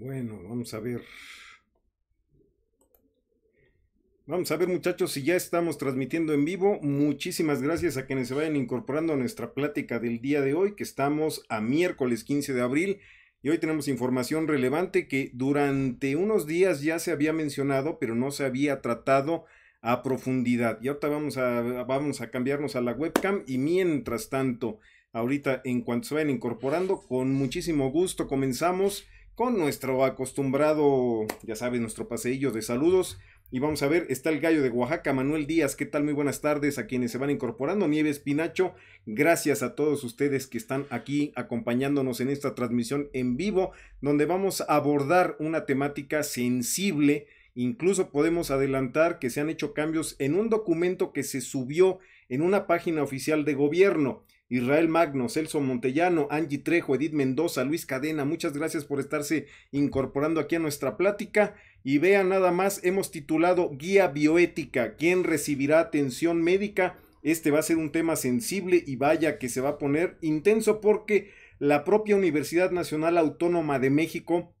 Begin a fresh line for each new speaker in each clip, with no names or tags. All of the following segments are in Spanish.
Bueno, vamos a ver. Vamos a ver muchachos si ya estamos transmitiendo en vivo. Muchísimas gracias a quienes se vayan incorporando a nuestra plática del día de hoy, que estamos a miércoles 15 de abril. Y hoy tenemos información relevante que durante unos días ya se había mencionado, pero no se había tratado a profundidad. Y ahorita vamos a, vamos a cambiarnos a la webcam y mientras tanto, ahorita en cuanto se vayan incorporando, con muchísimo gusto comenzamos con nuestro acostumbrado, ya sabes, nuestro paseillo de saludos. Y vamos a ver, está el gallo de Oaxaca, Manuel Díaz, ¿qué tal? Muy buenas tardes a quienes se van incorporando. Nieves Pinacho, gracias a todos ustedes que están aquí acompañándonos en esta transmisión en vivo, donde vamos a abordar una temática sensible. Incluso podemos adelantar que se han hecho cambios en un documento que se subió en una página oficial de gobierno. Israel Magno, Celso Montellano, Angie Trejo, Edith Mendoza, Luis Cadena, muchas gracias por estarse incorporando aquí a nuestra plática. Y vean nada más, hemos titulado Guía Bioética, ¿quién recibirá atención médica? Este va a ser un tema sensible y vaya que se va a poner intenso porque la propia Universidad Nacional Autónoma de México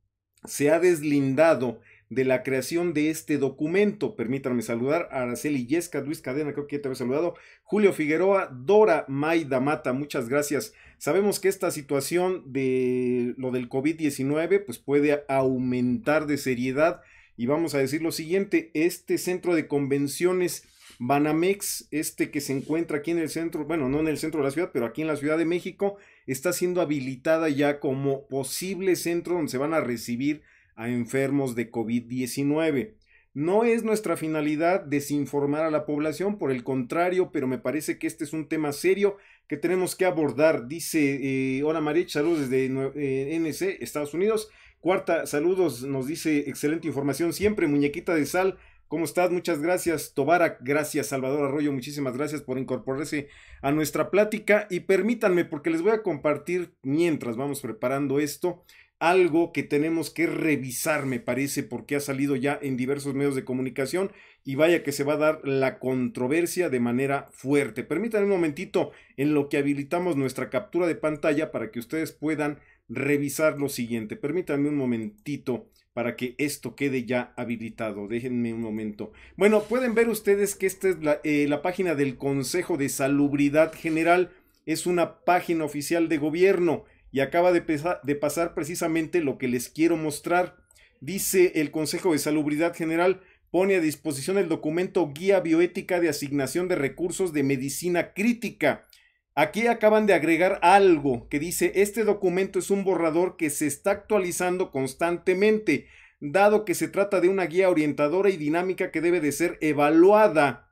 se ha deslindado de la creación de este documento. Permítanme saludar a Araceli Yesca, Luis Cadena, creo que ya te había saludado, Julio Figueroa, Dora Maida Mata, muchas gracias. Sabemos que esta situación de lo del COVID-19 pues puede aumentar de seriedad y vamos a decir lo siguiente, este centro de convenciones Banamex, este que se encuentra aquí en el centro, bueno, no en el centro de la ciudad, pero aquí en la Ciudad de México, está siendo habilitada ya como posible centro donde se van a recibir a enfermos de COVID-19. No es nuestra finalidad desinformar a la población, por el contrario, pero me parece que este es un tema serio que tenemos que abordar. Dice, eh, hola Marich, saludos desde NC, eh, Estados Unidos. Cuarta, saludos, nos dice, excelente información siempre, muñequita de sal. ¿Cómo estás? Muchas gracias, Tobara. Gracias, Salvador Arroyo. Muchísimas gracias por incorporarse a nuestra plática. Y permítanme, porque les voy a compartir mientras vamos preparando esto, algo que tenemos que revisar, me parece, porque ha salido ya en diversos medios de comunicación y vaya que se va a dar la controversia de manera fuerte. Permítanme un momentito en lo que habilitamos nuestra captura de pantalla para que ustedes puedan revisar lo siguiente. Permítanme un momentito para que esto quede ya habilitado. Déjenme un momento. Bueno, pueden ver ustedes que esta es la, eh, página del Consejo de Salubridad General. Es una página oficial de gobierno y acaba de, pasar precisamente lo que les quiero mostrar. Dice el Consejo de Salubridad General pone a disposición el documento Guía Bioética de Asignación de Recursos de Medicina Crítica. Aquí acaban de agregar algo que dice, este documento es un borrador que se está actualizando constantemente, dado que se trata de una guía orientadora y dinámica que debe de ser evaluada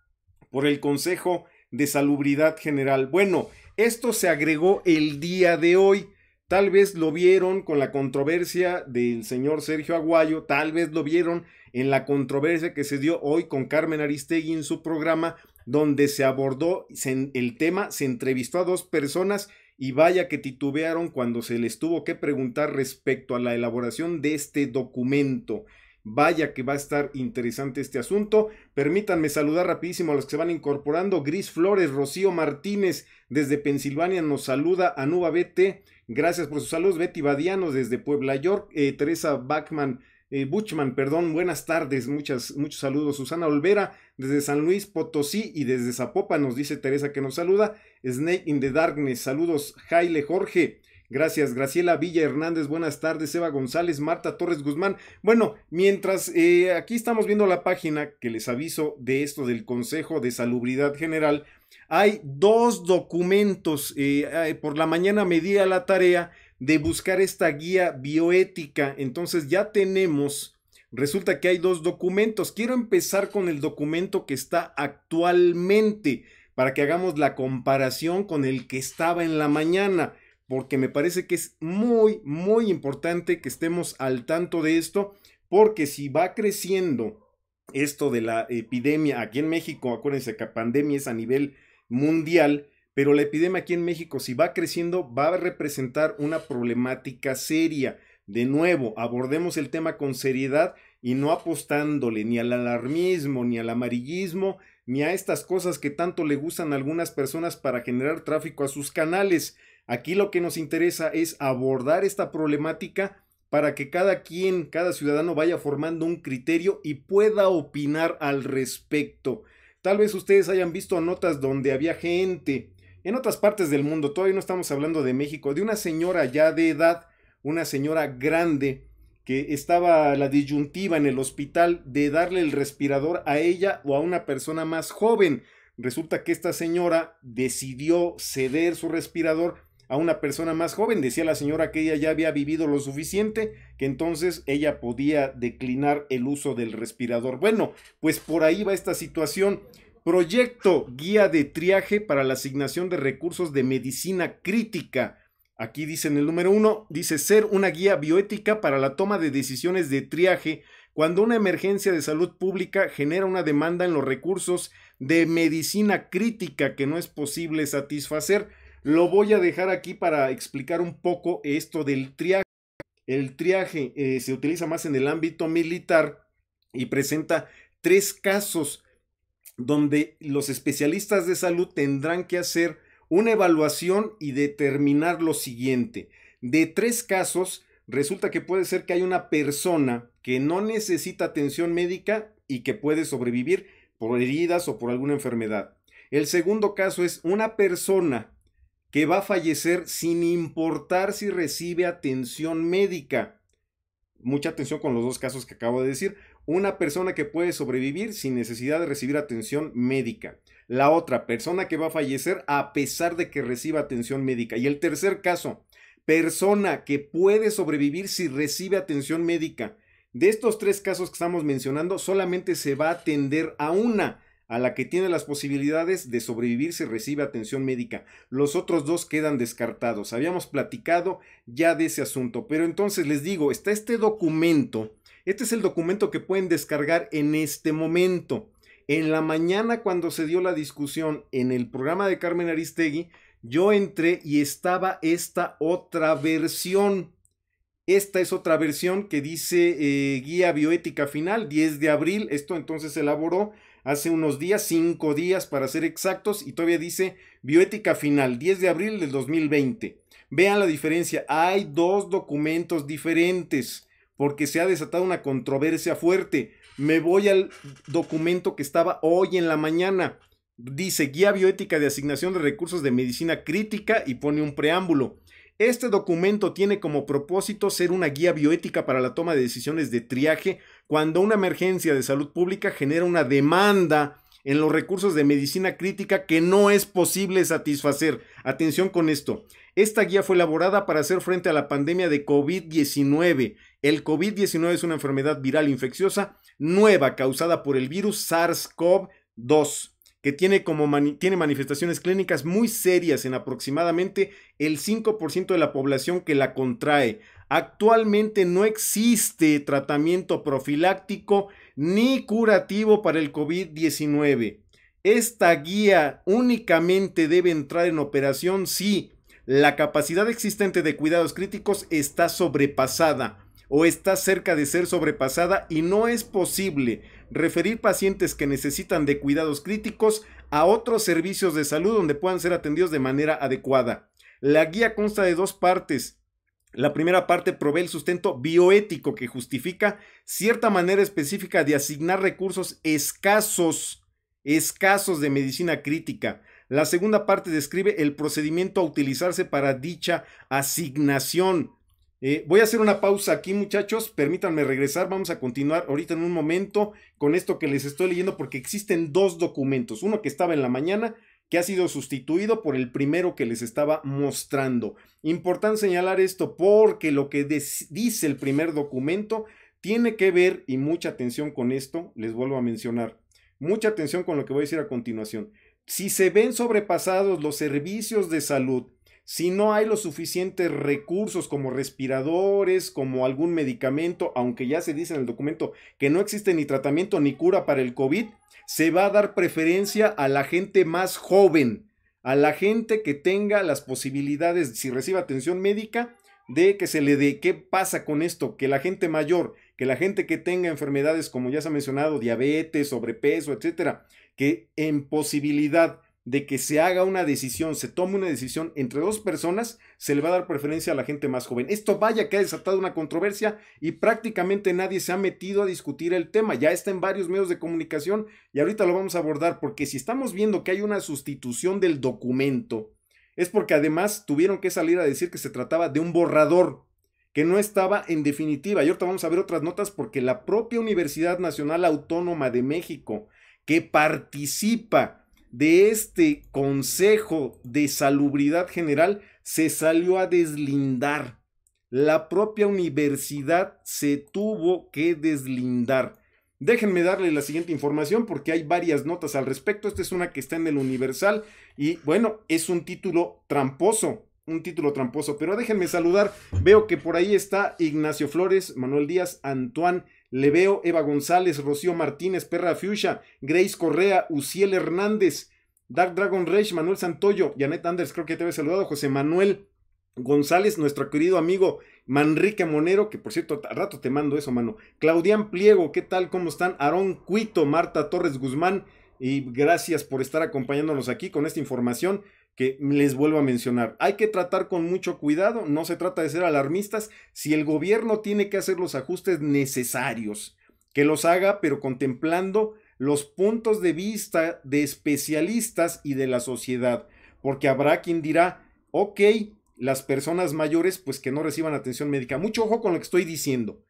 por el Consejo de Salubridad General. Bueno, esto se agregó el día de hoy. Tal vez lo vieron con la controversia del señor Sergio Aguayo, tal vez lo vieron en la controversia que se dio hoy con Carmen Aristegui en su programa, donde se abordó el tema, se entrevistó a dos personas y vaya que titubearon cuando se les tuvo que preguntar respecto a la elaboración de este documento. Vaya que va a estar interesante este asunto. Permítanme saludar rapidísimo a los que se van incorporando. Gris Flores, Rocío Martínez desde Pensilvania nos saluda. Nuba BT Gracias por sus saludos. Betty Badianos desde Puebla, York. Eh, Teresa Bachman, eh, Buchman, perdón. Buenas tardes. Muchas, muchos saludos. Susana Olvera desde San Luis Potosí y desde Zapopa, nos dice Teresa que nos saluda. Snake in the Darkness. Saludos. Jaile Jorge. Gracias, Graciela Villa Hernández, buenas tardes, Eva González, Marta Torres Guzmán. Bueno, mientras eh, aquí estamos viendo la página que les aviso de esto del Consejo de Salubridad General, hay dos documentos. Eh, por la mañana me di a la tarea de buscar esta guía bioética. Entonces ya tenemos, resulta que hay dos documentos. Quiero empezar con el documento que está actualmente para que hagamos la comparación con el que estaba en la mañana, porque me parece que es muy, muy importante que estemos al tanto de esto, porque si va creciendo esto de la epidemia aquí en México, acuérdense que pandemia es a nivel mundial, pero la epidemia aquí en México, si va creciendo, va a representar una problemática seria. De nuevo, abordemos el tema con seriedad y no apostándole ni al alarmismo, ni al amarillismo, ni a estas cosas que tanto le gustan a algunas personas para generar tráfico a sus canales. Aquí lo que nos interesa es abordar esta problemática para que cada quien, cada ciudadano vaya formando un criterio y pueda opinar al respecto. Tal vez ustedes hayan visto notas donde había gente en otras partes del mundo, todavía no estamos hablando de México, de una señora ya de edad, una señora grande, que estaba la disyuntiva en el hospital de darle el respirador a ella o a una persona más joven. Resulta que esta señora decidió ceder su respirador a una persona más joven. Decía la señora que ella ya había vivido lo suficiente, que entonces ella podía declinar el uso del respirador. Bueno, pues por ahí va esta situación. Proyecto Guía de Triaje para la Asignación de Recursos de Medicina Crítica. Aquí dice en el número uno, dice ser una guía bioética para la toma de decisiones de triaje cuando una emergencia de salud pública genera una demanda en los recursos de medicina crítica que no es posible satisfacer. Lo voy a dejar aquí para explicar un poco esto del triaje. El triaje eh, se utiliza más en el ámbito militar y presenta tres casos donde los especialistas de salud tendrán que hacer una evaluación y determinar lo siguiente. De tres casos, resulta que puede ser que hay una persona que no necesita atención médica y que puede sobrevivir por heridas o por alguna enfermedad. El segundo caso es una persona que va a fallecer sin importar si recibe atención médica. Mucha atención con los dos casos que acabo de decir. Una persona que puede sobrevivir sin necesidad de recibir atención médica. La otra persona que va a fallecer a pesar de que reciba atención médica. Y el tercer caso, persona que puede sobrevivir si recibe atención médica. De estos tres casos que estamos mencionando, solamente se va a atender a una a la que tiene las posibilidades de sobrevivir si recibe atención médica. Los otros dos quedan descartados. Habíamos platicado ya de ese asunto, pero entonces les digo, está este documento. Este es el documento que pueden descargar en este momento. En la mañana cuando se dio la discusión en el programa de Carmen Aristegui, yo entré y estaba esta otra versión. Esta es otra versión que dice eh, Guía Bioética Final, 10 de abril. Esto entonces se elaboró hace unos días, cinco días para ser exactos, y todavía dice bioética final, 10 de abril del 2020. Vean la diferencia, hay dos documentos diferentes porque se ha desatado una controversia fuerte. Me voy al documento que estaba hoy en la mañana. Dice Guía Bioética de Asignación de Recursos de Medicina Crítica y pone un preámbulo. Este documento tiene como propósito ser una guía bioética para la toma de decisiones de triaje cuando una emergencia de salud pública genera una demanda en los recursos de medicina crítica que no es posible satisfacer. Atención con esto. Esta guía fue elaborada para hacer frente a la pandemia de COVID-19. El COVID-19 es una enfermedad viral infecciosa nueva causada por el virus SARS-CoV-2 que tiene, como tiene manifestaciones clínicas muy serias en aproximadamente el 5% de la población que la contrae. Actualmente no existe tratamiento profiláctico ni curativo para el COVID-19. Esta guía únicamente debe entrar en operación si la capacidad existente de cuidados críticos está sobrepasada o está cerca de ser sobrepasada y no es posible referir pacientes que necesitan de cuidados críticos a otros servicios de salud donde puedan ser atendidos de manera adecuada. La guía consta de dos partes. La primera parte provee el sustento bioético que justifica cierta manera específica de asignar recursos escasos, escasos de medicina crítica. La segunda parte describe el procedimiento a utilizarse para dicha asignación. Eh, voy a hacer una pausa aquí, muchachos. Permítanme regresar. Vamos a continuar ahorita en un momento con esto que les estoy leyendo, porque existen dos documentos. Uno que estaba en la mañana, que ha sido sustituido por el primero que les estaba mostrando. Importante señalar esto porque lo que dice el primer documento tiene que ver, y mucha atención con esto, les vuelvo a mencionar, mucha atención con lo que voy a decir a continuación. Si se ven sobrepasados los servicios de salud si no hay los suficientes recursos como respiradores, como algún medicamento, aunque ya se dice en el documento que no existe ni tratamiento ni cura para el COVID, se va a dar preferencia a la gente más joven, a la gente que tenga las posibilidades, si recibe atención médica, de que se le dé qué pasa con esto, que la gente mayor, que la gente que tenga enfermedades como ya se ha mencionado, diabetes, sobrepeso, etcétera, que en posibilidad de que se haga una decisión, se tome una decisión entre dos personas, se le va a dar preferencia a la gente más joven. Esto vaya que ha desatado una controversia y prácticamente nadie se ha metido a discutir el tema. Ya está en varios medios de comunicación y ahorita lo vamos a abordar porque si estamos viendo que hay una sustitución del documento, es porque además tuvieron que salir a decir que se trataba de un borrador que no estaba en definitiva. Y ahorita vamos a ver otras notas porque la propia Universidad Nacional Autónoma de México, que participa de este Consejo de Salubridad General se salió a deslindar. La propia universidad se tuvo que deslindar. Déjenme darle la siguiente información porque hay varias notas al respecto. Esta es una que está en el Universal y bueno, es un título tramposo, un título tramposo. Pero déjenme saludar. Veo que por ahí está Ignacio Flores, Manuel Díaz, Antoine le veo Eva González, Rocío Martínez, Perra Fuchsia, Grace Correa, Uciel Hernández, Dark Dragon Rage, Manuel Santoyo, Janet Anders, creo que te había saludado, José Manuel González, nuestro querido amigo Manrique Monero, que por cierto, a rato te mando eso, mano. Claudian Pliego, ¿qué tal? ¿Cómo están? Aarón Cuito, Marta Torres Guzmán, y gracias por estar acompañándonos aquí con esta información que les vuelvo a mencionar. Hay que tratar con mucho cuidado, no se trata de ser alarmistas. Si el gobierno tiene que hacer los ajustes necesarios, que los haga, pero contemplando los puntos de vista de especialistas y de la sociedad, porque habrá quien dirá, ok, las personas mayores pues que no reciban atención médica. Mucho ojo con lo que estoy diciendo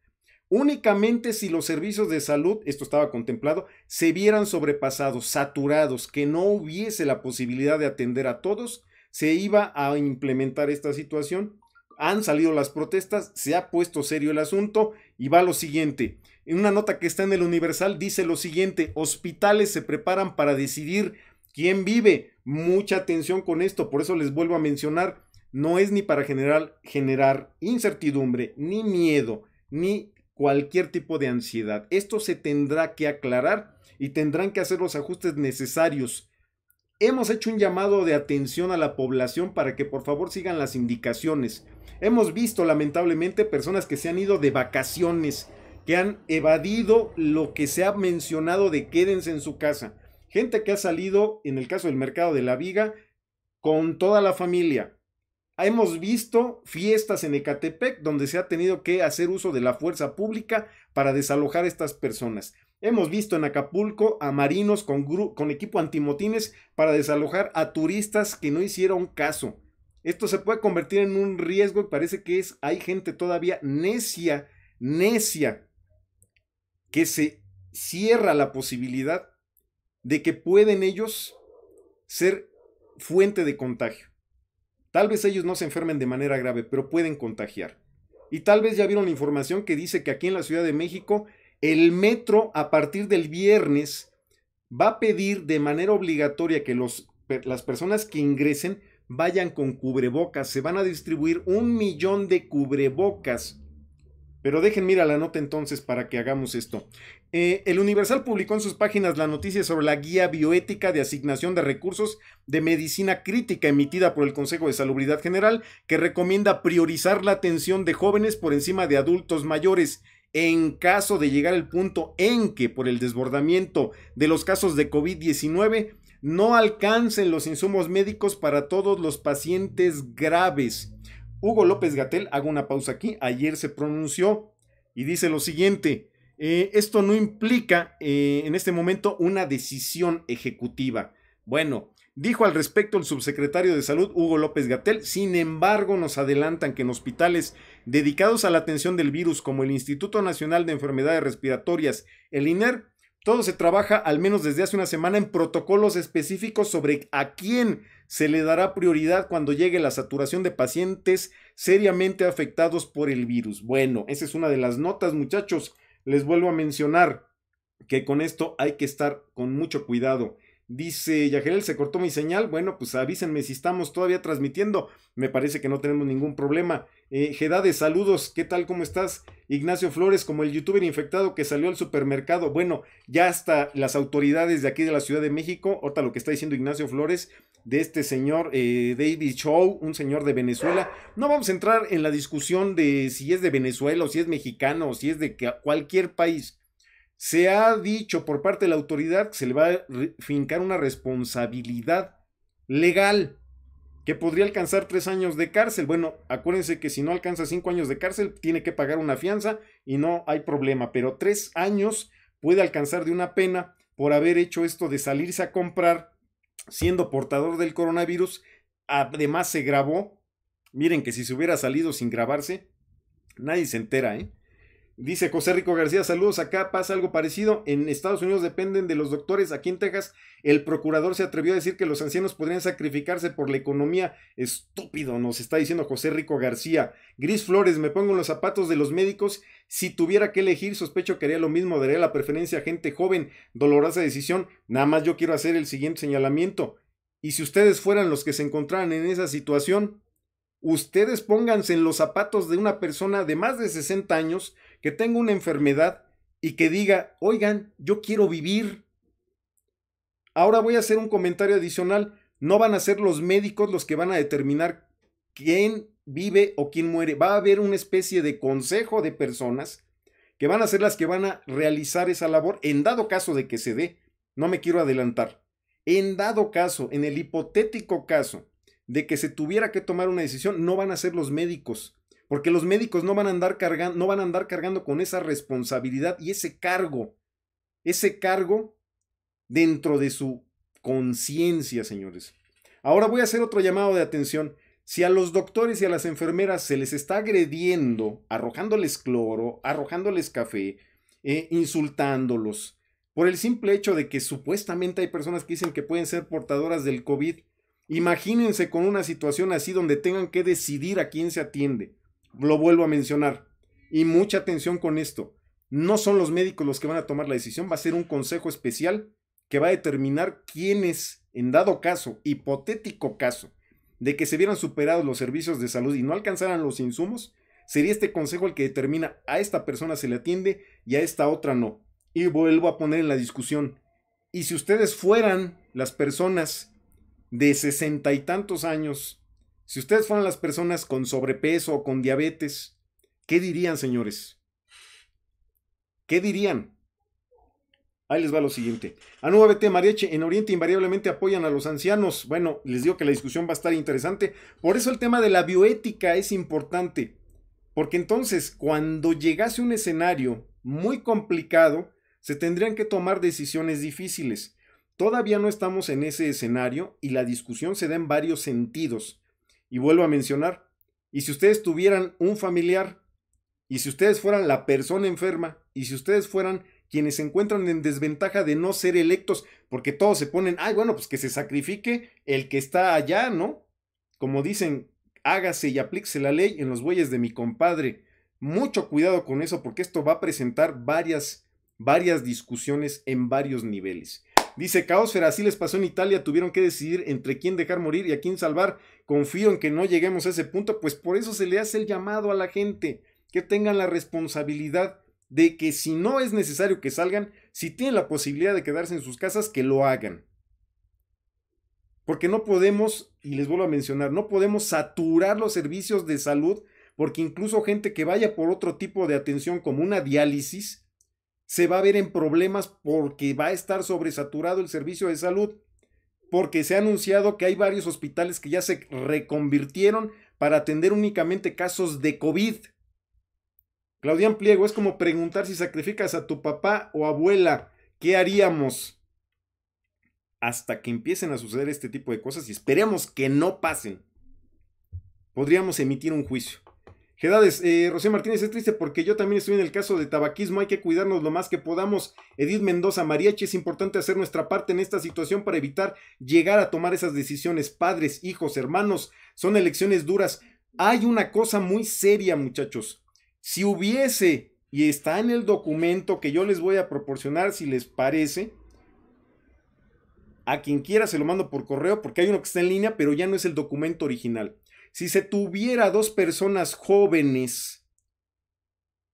únicamente si los servicios de salud, esto estaba contemplado, se vieran sobrepasados, saturados, que no hubiese la posibilidad de atender a todos, se iba a implementar esta situación. Han salido las protestas, se ha puesto serio el asunto y va lo siguiente. En una nota que está en el Universal dice lo siguiente, hospitales se preparan para decidir quién vive. Mucha atención con esto, por eso les vuelvo a mencionar, no es ni para generar, incertidumbre, ni miedo, ni cualquier tipo de ansiedad. Esto se tendrá que aclarar y tendrán que hacer los ajustes necesarios. Hemos hecho un llamado de atención a la población para que por favor sigan las indicaciones. Hemos visto lamentablemente personas que se han ido de vacaciones, que han evadido lo que se ha mencionado de quédense en su casa. Gente que ha salido, en el caso del mercado de la viga, con toda la familia. Hemos visto fiestas en Ecatepec donde se ha tenido que hacer uso de la fuerza pública para desalojar a estas personas. Hemos visto en Acapulco a marinos con, equipo antimotines para desalojar a turistas que no hicieron caso. Esto se puede convertir en un riesgo y parece que hay gente todavía necia, necia, que se cierra la posibilidad de que pueden ellos ser fuente de contagio. Tal vez ellos no se enfermen de manera grave, pero pueden contagiar. Y tal vez ya vieron la información que dice que aquí en la Ciudad de México el metro a partir del viernes va a pedir de manera obligatoria que los, las personas que ingresen vayan con cubrebocas. Se van a distribuir un millón de cubrebocas. Pero dejen mira la nota entonces para que hagamos esto. Eh, el Universal publicó en sus páginas la noticia sobre la guía bioética de asignación de recursos de medicina crítica emitida por el Consejo de Salubridad General, que recomienda priorizar la atención de jóvenes por encima de adultos mayores. En caso de llegar al punto en que, por el desbordamiento de los casos de COVID-19, no alcancen los insumos médicos para todos los pacientes graves. Hugo López Gatel, hago una pausa aquí, ayer se pronunció y dice lo siguiente. Eh, esto no implica eh, en este momento una decisión ejecutiva. Bueno, dijo al respecto el subsecretario de Salud Hugo López Gatel, sin embargo nos adelantan que en hospitales dedicados a la atención del virus como el Instituto Nacional de Enfermedades Respiratorias, el INER, todo se trabaja, al menos desde hace una semana, en protocolos específicos sobre a quién se le dará prioridad cuando llegue la saturación de pacientes seriamente afectados por el virus. Bueno, esa es una de las notas, muchachos. Les vuelvo a mencionar que con esto hay que estar con mucho cuidado. Dice Yajerel, se cortó mi señal. Bueno, pues avísenme si estamos todavía transmitiendo. Me parece que no tenemos ningún problema. Eh, de saludos. ¿Qué tal? ¿Cómo estás? Ignacio Flores, como el youtuber infectado que salió al supermercado. Bueno, ya hasta las autoridades de aquí de la Ciudad de México, ahorita lo que está diciendo Ignacio Flores, de este señor eh, David Show, un señor de Venezuela. No vamos a entrar en la discusión de si es de Venezuela o si es mexicano o si es de cualquier país. Se ha dicho por parte de la autoridad que se le va a fincar una responsabilidad legal que podría alcanzar tres años de cárcel. Bueno, acuérdense que si no alcanza cinco años de cárcel, tiene que pagar una fianza y no hay problema, pero tres años puede alcanzar de una pena por haber hecho esto de salirse a comprar siendo portador del coronavirus, además se grabó. Miren que si se hubiera salido sin grabarse, nadie se entera, ¿eh? Dice José Rico García, saludos, acá pasa algo parecido. En Estados Unidos dependen de los doctores. Aquí en Texas el procurador se atrevió a decir que los ancianos podrían sacrificarse por la economía. Estúpido, nos está diciendo José Rico García. Gris Flores, me pongo en los zapatos de los médicos. Si tuviera que elegir, sospecho que haría lo mismo, daría la preferencia a gente joven. Dolorosa decisión. Nada más yo quiero hacer el siguiente señalamiento. Y si ustedes fueran los que se encontraran en esa situación, ustedes pónganse en los zapatos de una persona de más de 60 años que tenga una enfermedad y que diga, oigan, yo quiero vivir. Ahora voy a hacer un comentario adicional. No van a ser los médicos los que van a determinar quién vive o quién muere. Va a haber una especie de consejo de personas que van a ser las que van a realizar esa labor en dado caso de que se dé. No me quiero adelantar. En dado caso, en el hipotético caso de que se tuviera que tomar una decisión, no van a ser los médicos, porque los médicos no van a andar cargando, no van a andar cargando con esa responsabilidad y ese cargo, ese cargo dentro de su conciencia, señores. Ahora voy a hacer otro llamado de atención. Si a los doctores y a las enfermeras se les está agrediendo, arrojándoles cloro, arrojándoles café, eh, insultándolos, por el simple hecho de que supuestamente hay personas que dicen que pueden ser portadoras del COVID, imagínense con una situación así donde tengan que decidir a quién se atiende lo vuelvo a mencionar. Y mucha atención con esto. No son los médicos los que van a tomar la decisión, va a ser un consejo especial que va a determinar quiénes, en dado caso, hipotético caso, de que se vieran superados los servicios de salud y no alcanzaran los insumos, sería este consejo el que determina a esta persona se le atiende y a esta otra no. Y vuelvo a poner en la discusión. Y si ustedes fueran las personas de sesenta y tantos años si ustedes fueran las personas con sobrepeso o con diabetes, ¿qué dirían, señores? ¿Qué dirían? Ahí les va lo siguiente. A Nueva BT mariache en Oriente invariablemente apoyan a los ancianos. Bueno, les digo que la discusión va a estar interesante. Por eso el tema de la bioética es importante. Porque entonces, cuando llegase un escenario muy complicado, se tendrían que tomar decisiones difíciles. Todavía no estamos en ese escenario y la discusión se da en varios sentidos. Y vuelvo a mencionar, y si ustedes tuvieran un familiar, y si ustedes fueran la persona enferma, y si ustedes fueran quienes se encuentran en desventaja de no ser electos, porque todos se ponen, ay, bueno, pues que se sacrifique el que está allá, ¿no? Como dicen, hágase y aplíquese la ley en los bueyes de mi compadre. Mucho cuidado con eso, porque esto va a presentar varias, varias discusiones en varios niveles. Dice Caosfera, así les pasó en Italia, tuvieron que decidir entre quién dejar morir y a quién salvar. Confío en que no lleguemos a ese punto, pues por eso se le hace el llamado a la gente, que tengan la responsabilidad de que si no es necesario que salgan, si tienen la posibilidad de quedarse en sus casas, que lo hagan. Porque no podemos, y les vuelvo a mencionar, no podemos saturar los servicios de salud, porque incluso gente que vaya por otro tipo de atención como una diálisis, se va a ver en problemas porque va a estar sobresaturado el servicio de salud, porque se ha anunciado que hay varios hospitales que ya se reconvirtieron para atender únicamente casos de COVID. Claudian Pliego, es como preguntar si sacrificas a tu papá o abuela, ¿qué haríamos? Hasta que empiecen a suceder este tipo de cosas y esperemos que no pasen, podríamos emitir un juicio. Gedades, eh, Rocío Martínez, es triste porque yo también estoy en el caso de tabaquismo, hay que cuidarnos lo más que podamos. Edith Mendoza, Mariachi, es importante hacer nuestra parte en esta situación para evitar llegar a tomar esas decisiones. Padres, hijos, hermanos, son elecciones duras. Hay una cosa muy seria, muchachos. Si hubiese, y está en el documento que yo les voy a proporcionar, si les parece, a quien quiera se lo mando por correo porque hay uno que está en línea, pero ya no es el documento original. Si se tuviera dos personas jóvenes,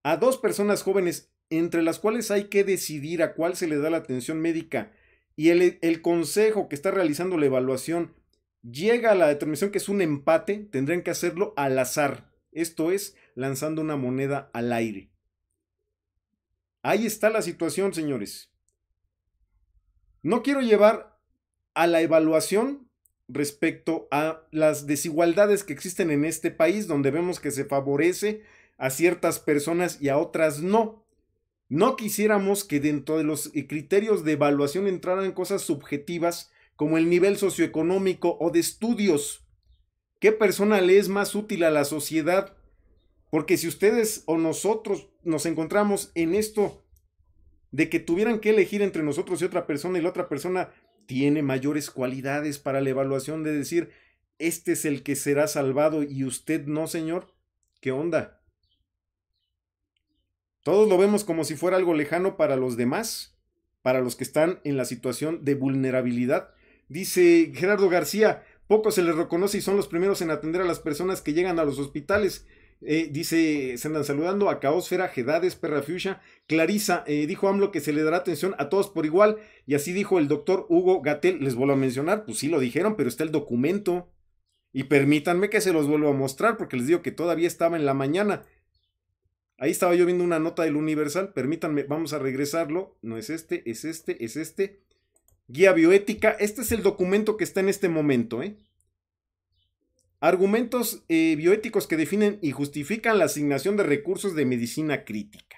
a dos personas jóvenes entre las cuales hay que decidir a cuál se le da la atención médica y el, el consejo que está realizando la evaluación llega a la determinación que es un empate, tendrían que hacerlo al azar. Esto es, lanzando una moneda al aire. Ahí está la situación, señores. No quiero llevar a la evaluación respecto a las desigualdades que existen en este país, donde vemos que se favorece a ciertas personas y a otras no. No quisiéramos que dentro de los eh, criterios de evaluación entraran cosas subjetivas como el nivel socioeconómico o de estudios. ¿Qué persona le es más útil a la sociedad? Porque si ustedes o nosotros nos encontramos en esto de que tuvieran que elegir entre nosotros y otra persona y la otra persona tiene mayores cualidades para la evaluación de decir, este es el que será salvado y usted no, señor? ¿Qué onda? Todos lo vemos como si fuera algo lejano para los demás, para los que están en la situación de vulnerabilidad. Dice Gerardo García, poco se les reconoce y son los primeros en atender a las personas que llegan a los hospitales. Eh, dice, se andan saludando a Caosfera, Gedades, Fuchsia, Clarisa, eh, dijo AMLO que se le dará atención a todos por igual, y así dijo el doctor Hugo Gatel, les vuelvo a mencionar, pues sí lo dijeron, pero está el documento, y permítanme que se los vuelva a mostrar, porque les digo que todavía estaba en la mañana, ahí estaba yo viendo una nota del Universal, permítanme, vamos a regresarlo, no es este, es este, es este, guía bioética, este es el documento que está en este momento, ¿eh? Argumentos eh, bioéticos que definen y justifican la asignación de recursos de medicina crítica.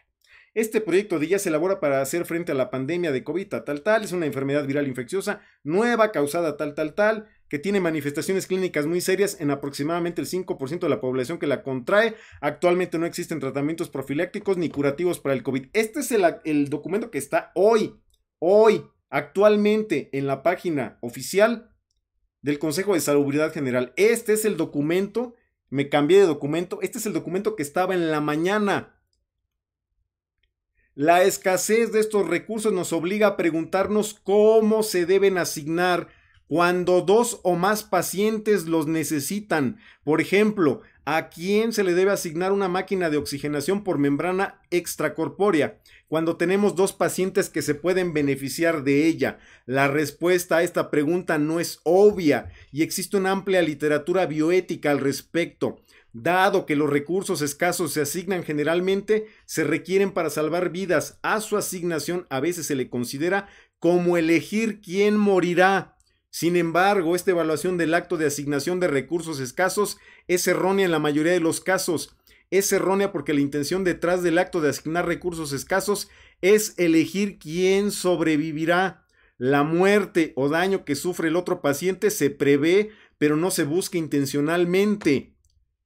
Este proyecto de ella se elabora para hacer frente a la pandemia de COVID, tal, tal, tal, es una enfermedad viral infecciosa nueva causada tal, tal, tal, que tiene manifestaciones clínicas muy serias en aproximadamente el 5% de la población que la contrae. Actualmente no existen tratamientos profilácticos ni curativos para el COVID. Este es el, el documento que está hoy, hoy, actualmente en la página oficial del Consejo de Salubridad General. Este es el documento, me cambié de documento, este es el documento que estaba en la mañana. La escasez de estos recursos nos obliga a preguntarnos cómo se deben asignar cuando dos o más pacientes los necesitan. Por ejemplo, ¿A quién se le debe asignar una máquina de oxigenación por membrana extracorpórea cuando tenemos dos pacientes que se pueden beneficiar de ella? La respuesta a esta pregunta no es obvia y existe una amplia literatura bioética al respecto. Dado que los recursos escasos se asignan generalmente, se requieren para salvar vidas. A su asignación a veces se le considera como elegir quién morirá. Sin embargo, esta evaluación del acto de asignación de recursos escasos es errónea en la mayoría de los casos. Es errónea porque la intención detrás del acto de asignar recursos escasos es elegir quién sobrevivirá. La muerte o daño que sufre el otro paciente se prevé, pero no se busca intencionalmente.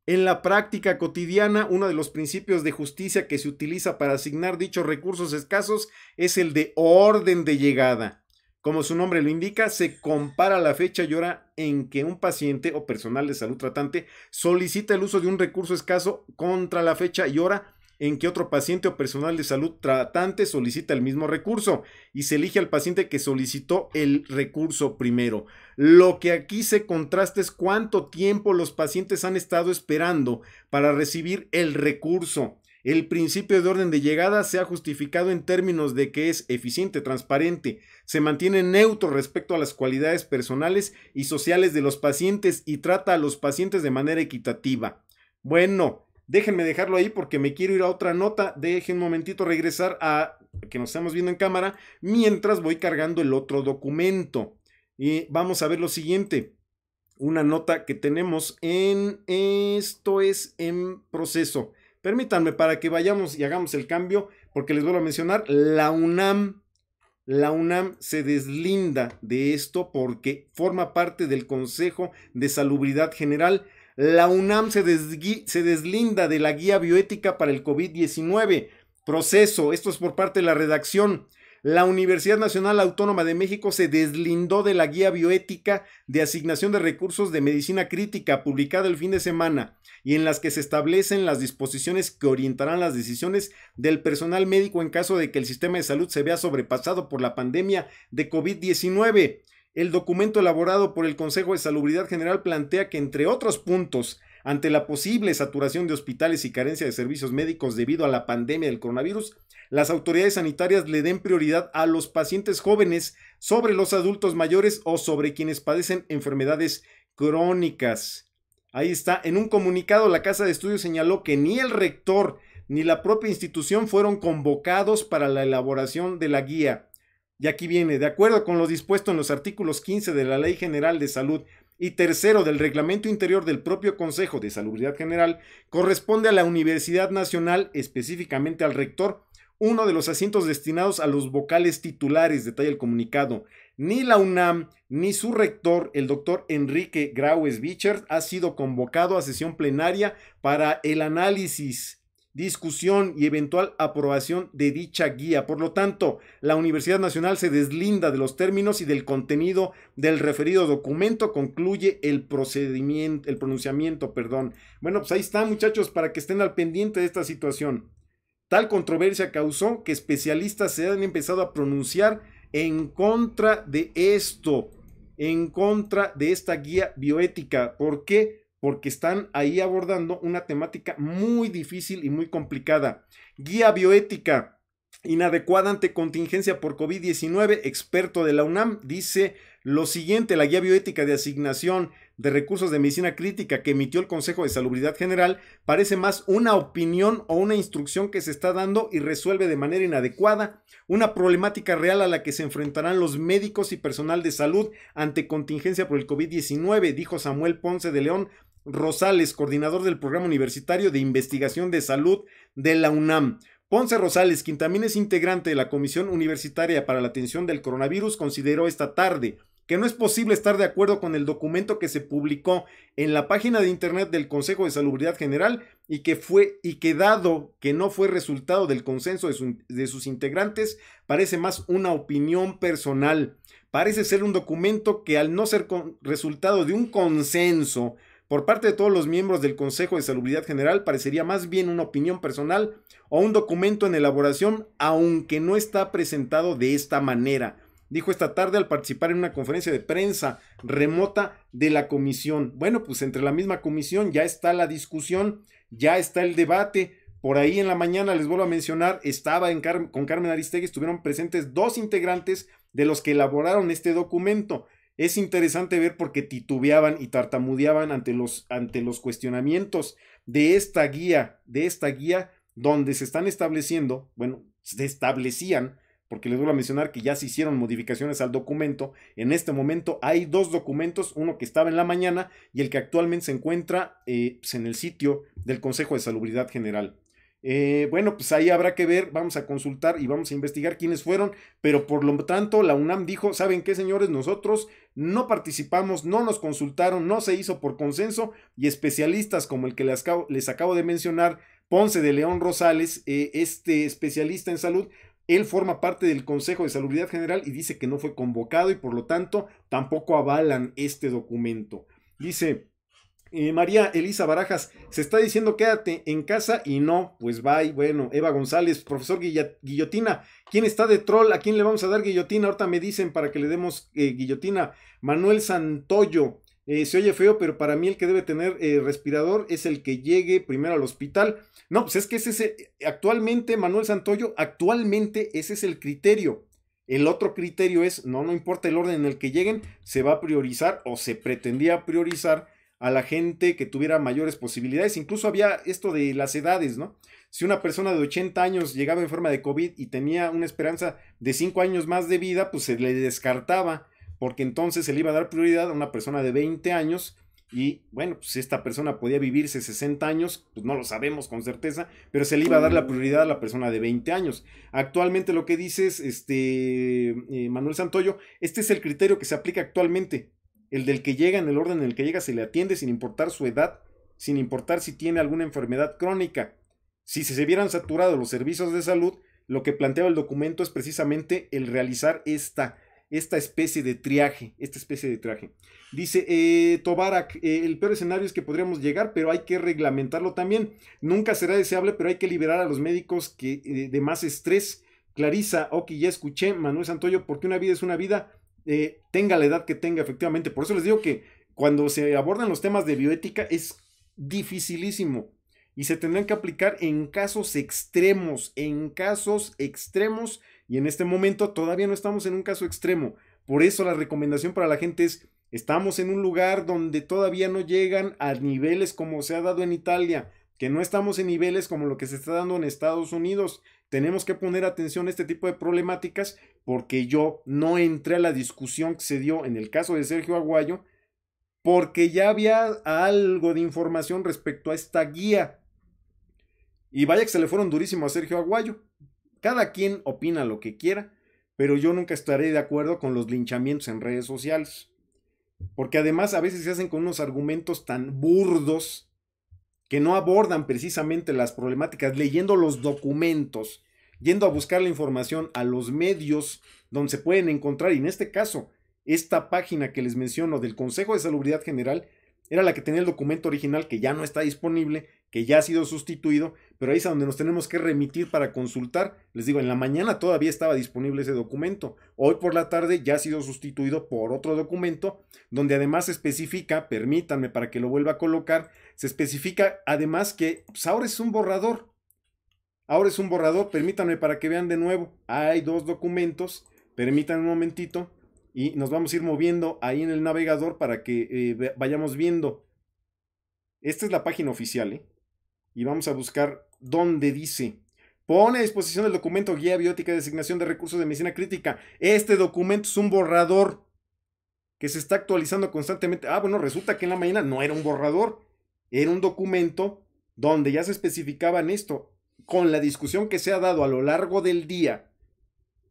En la práctica cotidiana, uno de los principios de justicia que se utiliza para asignar dichos recursos escasos es el de orden de llegada. Como su nombre lo indica, se compara la fecha y hora en que un paciente o personal de salud tratante solicita el uso de un recurso escaso contra la fecha y hora en que otro paciente o personal de salud tratante solicita el mismo recurso y se elige al paciente que solicitó el recurso primero. Lo que aquí se contrasta es cuánto tiempo los pacientes han estado esperando para recibir el recurso el principio de orden de llegada se ha justificado en términos de que es eficiente, transparente, se mantiene neutro respecto a las cualidades personales y sociales de los pacientes y trata a los pacientes de manera equitativa. Bueno, déjenme dejarlo ahí porque me quiero ir a otra nota. Dejen un momentito regresar a que nos estamos viendo en cámara mientras voy cargando el otro documento. Y vamos a ver lo siguiente. Una nota que tenemos en esto es en proceso permítanme para que vayamos y hagamos el cambio, porque les vuelvo a mencionar, la UNAM, la UNAM se deslinda de esto porque forma parte del Consejo de Salubridad General. La UNAM se, se deslinda de la guía bioética para el COVID-19. Proceso, esto es por parte de la redacción la Universidad Nacional Autónoma de México se deslindó de la guía bioética de asignación de recursos de medicina crítica publicada el fin de semana y en las que se establecen las disposiciones que orientarán las decisiones del personal médico en caso de que el sistema de salud se vea sobrepasado por la pandemia de COVID-19. El documento elaborado por el Consejo de Salubridad General plantea que, entre otros puntos, ante la posible saturación de hospitales y carencia de servicios médicos debido a la pandemia del coronavirus, las autoridades sanitarias le den prioridad a los pacientes jóvenes sobre los adultos mayores o sobre quienes padecen enfermedades crónicas. Ahí está, en un comunicado la Casa de Estudios señaló que ni el rector ni la propia institución fueron convocados para la elaboración de la guía. Y aquí viene, de acuerdo con lo dispuesto en los artículos 15 de la Ley General de Salud y tercero del reglamento interior del propio Consejo de Salubridad General, corresponde a la Universidad Nacional, específicamente al rector, uno de los asientos destinados a los vocales titulares, detalla el comunicado. Ni la UNAM ni su rector, el doctor Enrique Graues Bichert, ha sido convocado a sesión plenaria para el análisis, discusión y eventual aprobación de dicha guía. Por lo tanto, la Universidad Nacional se deslinda de los términos y del contenido del referido documento, concluye el procedimiento, el pronunciamiento, perdón. Bueno, pues ahí está, muchachos, para que estén al pendiente de esta situación. Tal controversia causó que especialistas se han empezado a pronunciar en contra de esto, en contra de esta guía bioética. ¿Por qué? Porque están ahí abordando una temática muy difícil y muy complicada. Guía bioética inadecuada ante contingencia por COVID-19, experto de la UNAM, dice lo siguiente, la guía bioética de asignación de recursos de medicina crítica que emitió el Consejo de Salubridad General parece más una opinión o una instrucción que se está dando y resuelve de manera inadecuada una problemática real a la que se enfrentarán los médicos y personal de salud ante contingencia por el COVID-19, dijo Samuel Ponce de León Rosales, coordinador del Programa Universitario de Investigación de Salud de la UNAM. Ponce Rosales, quien también es integrante de la Comisión Universitaria para la Atención del Coronavirus, consideró esta tarde que no es posible estar de acuerdo con el documento que se publicó en la página de internet del Consejo de Salubridad General y que fue y que dado que no fue resultado del consenso de, sus integrantes, parece más una opinión personal. Parece ser un documento que al no ser resultado de un consenso por parte de todos los miembros del Consejo de Salubridad General parecería más bien una opinión personal o un documento en elaboración, aunque no está presentado de esta manera dijo esta tarde al participar en una conferencia de prensa remota de la comisión. Bueno, pues entre la misma comisión ya está la discusión, ya está el debate. Por ahí en la mañana, les vuelvo a mencionar, estaba en con Carmen Aristegui, estuvieron presentes dos integrantes de los que elaboraron este documento. Es interesante ver porque titubeaban y tartamudeaban ante los, ante los cuestionamientos de esta guía, de esta guía donde se están estableciendo, bueno, se establecían porque les vuelvo a mencionar que ya se hicieron modificaciones al documento. En este momento hay dos documentos, uno que estaba en la mañana y el que actualmente se encuentra eh, pues, en el sitio del Consejo de Salubridad General. Eh, bueno, pues ahí habrá que ver, vamos a consultar y vamos a investigar quiénes fueron, pero por lo tanto la UNAM dijo, ¿saben qué señores? Nosotros no participamos, no nos consultaron, no se hizo por consenso y especialistas como el que les acabo, les acabo de mencionar, Ponce de León Rosales, eh, este especialista en salud, él forma parte del Consejo de Salubridad General y dice que no fue convocado y por lo tanto tampoco avalan este documento. Dice eh, María Elisa Barajas, se está diciendo quédate en casa y no, pues bye. Bueno, Eva González, profesor Guillotina, ¿quién está de troll? ¿A quién le vamos a dar guillotina? Ahorita me dicen para que le demos eh, guillotina. Manuel Santoyo, eh, se oye feo, pero para mí el que debe tener eh, respirador es el que llegue primero al hospital. No, pues es que ese es eh, actualmente, Manuel Santoyo, actualmente ese es el criterio. El otro criterio es, no, no importa el orden en el que lleguen, se va a priorizar o se pretendía priorizar a la gente que tuviera mayores posibilidades. Incluso había esto de las edades, ¿no? Si una persona de 80 años llegaba enferma de COVID y tenía una esperanza de 5 años más de vida, pues se le descartaba porque entonces se le iba a dar prioridad a una persona de 20 años y bueno, pues si esta persona podía vivirse 60 años, pues no lo sabemos con certeza, pero se le iba a dar la prioridad a la persona de 20 años. Actualmente lo que dices, este, eh, Manuel Santoyo, este es el criterio que se aplica actualmente, el del que llega en el orden en el que llega se le atiende sin importar su edad, sin importar si tiene alguna enfermedad crónica. Si se vieran saturados los servicios de salud, lo que planteaba el documento es precisamente el realizar esta esta especie de triaje, esta especie de triaje, Dice eh, Tobarak, eh, el peor escenario es que podríamos llegar, pero hay que reglamentarlo también. Nunca será deseable, pero hay que liberar a los médicos que, eh, de más estrés. Clarisa, ok, ya escuché, Manuel Santoyo, porque una vida es una vida, eh, tenga la edad que tenga, efectivamente. Por eso les digo que cuando se abordan los temas de bioética es dificilísimo y se tendrán que aplicar en casos extremos, en casos extremos y en este momento todavía no estamos en un caso extremo. Por eso la recomendación para la gente es, estamos en un lugar donde todavía no llegan a niveles como se ha dado en Italia, que no estamos en niveles como lo que se está dando en Estados Unidos. Tenemos que poner atención a este tipo de problemáticas porque yo no entré a la discusión que se dio en el caso de Sergio Aguayo porque ya había algo de información respecto a esta guía. Y vaya que se le fueron durísimo a Sergio Aguayo, cada quien opina lo que quiera, pero yo nunca estaré de acuerdo con los linchamientos en redes sociales. Porque además a veces se hacen con unos argumentos tan burdos que no abordan precisamente las problemáticas, leyendo los documentos, yendo a buscar la información a los medios donde se pueden encontrar, y en este caso, esta página que les menciono del Consejo de Salubridad General era la que tenía el documento original que ya no está disponible, que ya ha sido sustituido, pero ahí es donde nos tenemos que remitir para consultar. Les digo, en la mañana todavía estaba disponible ese documento. Hoy por la tarde ya ha sido sustituido por otro documento donde además se especifica, permítanme para que lo vuelva a colocar, se especifica además que pues, ahora es un borrador. Ahora es un borrador, permítanme para que vean de nuevo. Hay dos documentos, permítanme un momentito y nos vamos a ir moviendo ahí en el navegador para que eh, vayamos viendo. Esta es la página oficial ¿eh? y vamos a buscar donde dice, pone a disposición el documento Guía Biótica de Designación de Recursos de Medicina Crítica. Este documento es un borrador que se está actualizando constantemente. Ah, bueno, resulta que en la mañana no era un borrador, era un documento donde ya se especificaban esto. Con la discusión que se ha dado a lo largo del día,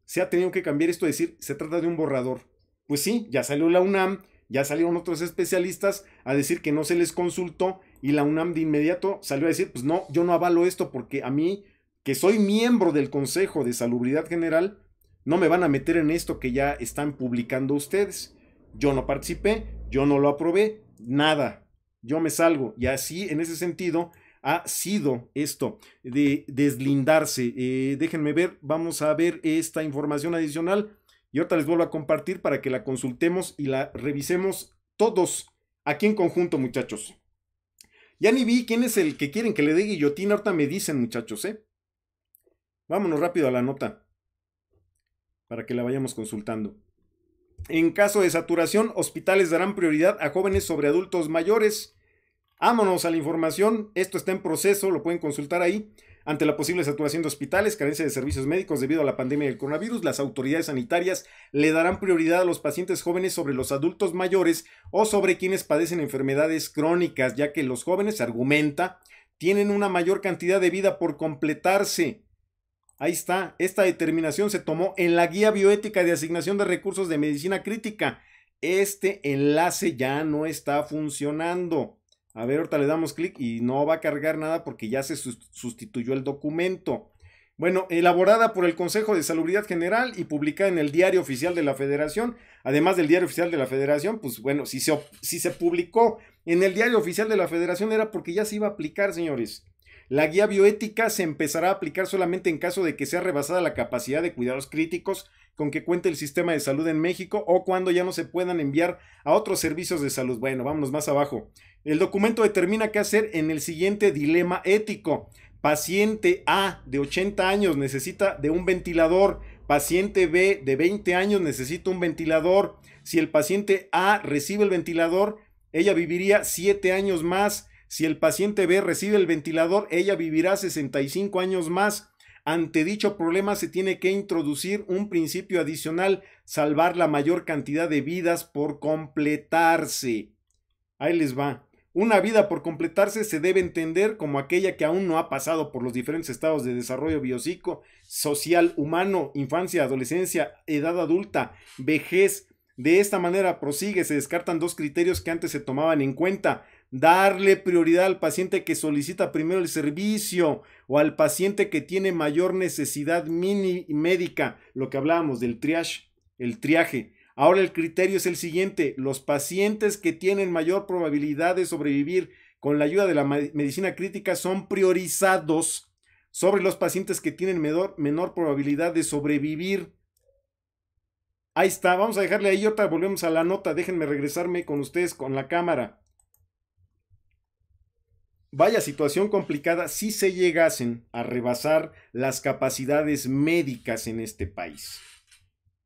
se ha tenido que cambiar esto, decir, se trata de un borrador. Pues sí, ya salió la UNAM, ya salieron otros especialistas a decir que no se les consultó y la UNAM de inmediato salió a decir, pues no, yo no avalo esto porque a mí, que soy miembro del Consejo de Salubridad General, no me van a meter en esto que ya están publicando ustedes. Yo no participé, yo no lo aprobé, nada, yo me salgo. Y así, en ese sentido, ha sido esto de deslindarse. Eh, déjenme ver, vamos a ver esta información adicional y ahorita les vuelvo a compartir para que la consultemos y la revisemos todos aquí en conjunto, muchachos. Ya ni vi quién es el que quieren que le dé guillotina. Ahorita me dicen, muchachos, ¿eh? Vámonos rápido a la nota. Para que la vayamos consultando. En caso de saturación, hospitales darán prioridad a jóvenes sobre adultos mayores. Vámonos a la información. Esto está en proceso, lo pueden consultar ahí. Ante la posible saturación de hospitales, carencia de servicios médicos debido a la pandemia del coronavirus, las autoridades sanitarias le darán prioridad a los pacientes jóvenes sobre los adultos mayores o sobre quienes padecen enfermedades crónicas, ya que los jóvenes, se argumenta, tienen una mayor cantidad de vida por completarse. Ahí está, esta determinación se tomó en la guía bioética de asignación de recursos de medicina crítica. Este enlace ya no está funcionando. A ver, ahorita le damos clic y no va a cargar nada porque ya se sustituyó el documento. Bueno, elaborada por el Consejo de Salubridad General y publicada en el Diario Oficial de la Federación. Además del Diario Oficial de la Federación, pues bueno, si se, si se publicó en el Diario Oficial de la Federación era porque ya se iba a aplicar, señores. La guía bioética se empezará a aplicar solamente en caso de que sea rebasada la capacidad de cuidados críticos con que cuente el sistema de salud en México o cuando ya no se puedan enviar a otros servicios de salud. Bueno, vámonos más abajo. El documento determina qué hacer en el siguiente dilema ético. Paciente A de 80 años necesita de un ventilador. Paciente B de 20 años necesita un ventilador. Si el paciente A recibe el ventilador, ella viviría 7 años más. Si el paciente B recibe el ventilador, ella vivirá 65 años más. Ante dicho problema se tiene que introducir un principio adicional, salvar la mayor cantidad de vidas por completarse. Ahí les va. Una vida por completarse se debe entender como aquella que aún no ha pasado por los diferentes estados de desarrollo biopsico, social, humano, infancia, adolescencia, edad adulta, vejez. De esta manera prosigue, se descartan dos criterios que antes se tomaban en cuenta. Darle prioridad al paciente que solicita primero el servicio o al paciente que tiene mayor necesidad mini médica, lo que hablábamos del triage, el triaje Ahora el criterio es el siguiente, los pacientes que tienen mayor probabilidad de sobrevivir con la ayuda de la medicina crítica son priorizados sobre los pacientes que tienen menor, probabilidad de sobrevivir. Ahí está, vamos a dejarle ahí otra, volvemos a la nota, déjenme regresarme con ustedes con la cámara. Vaya situación complicada si se llegasen a rebasar las capacidades médicas en este país.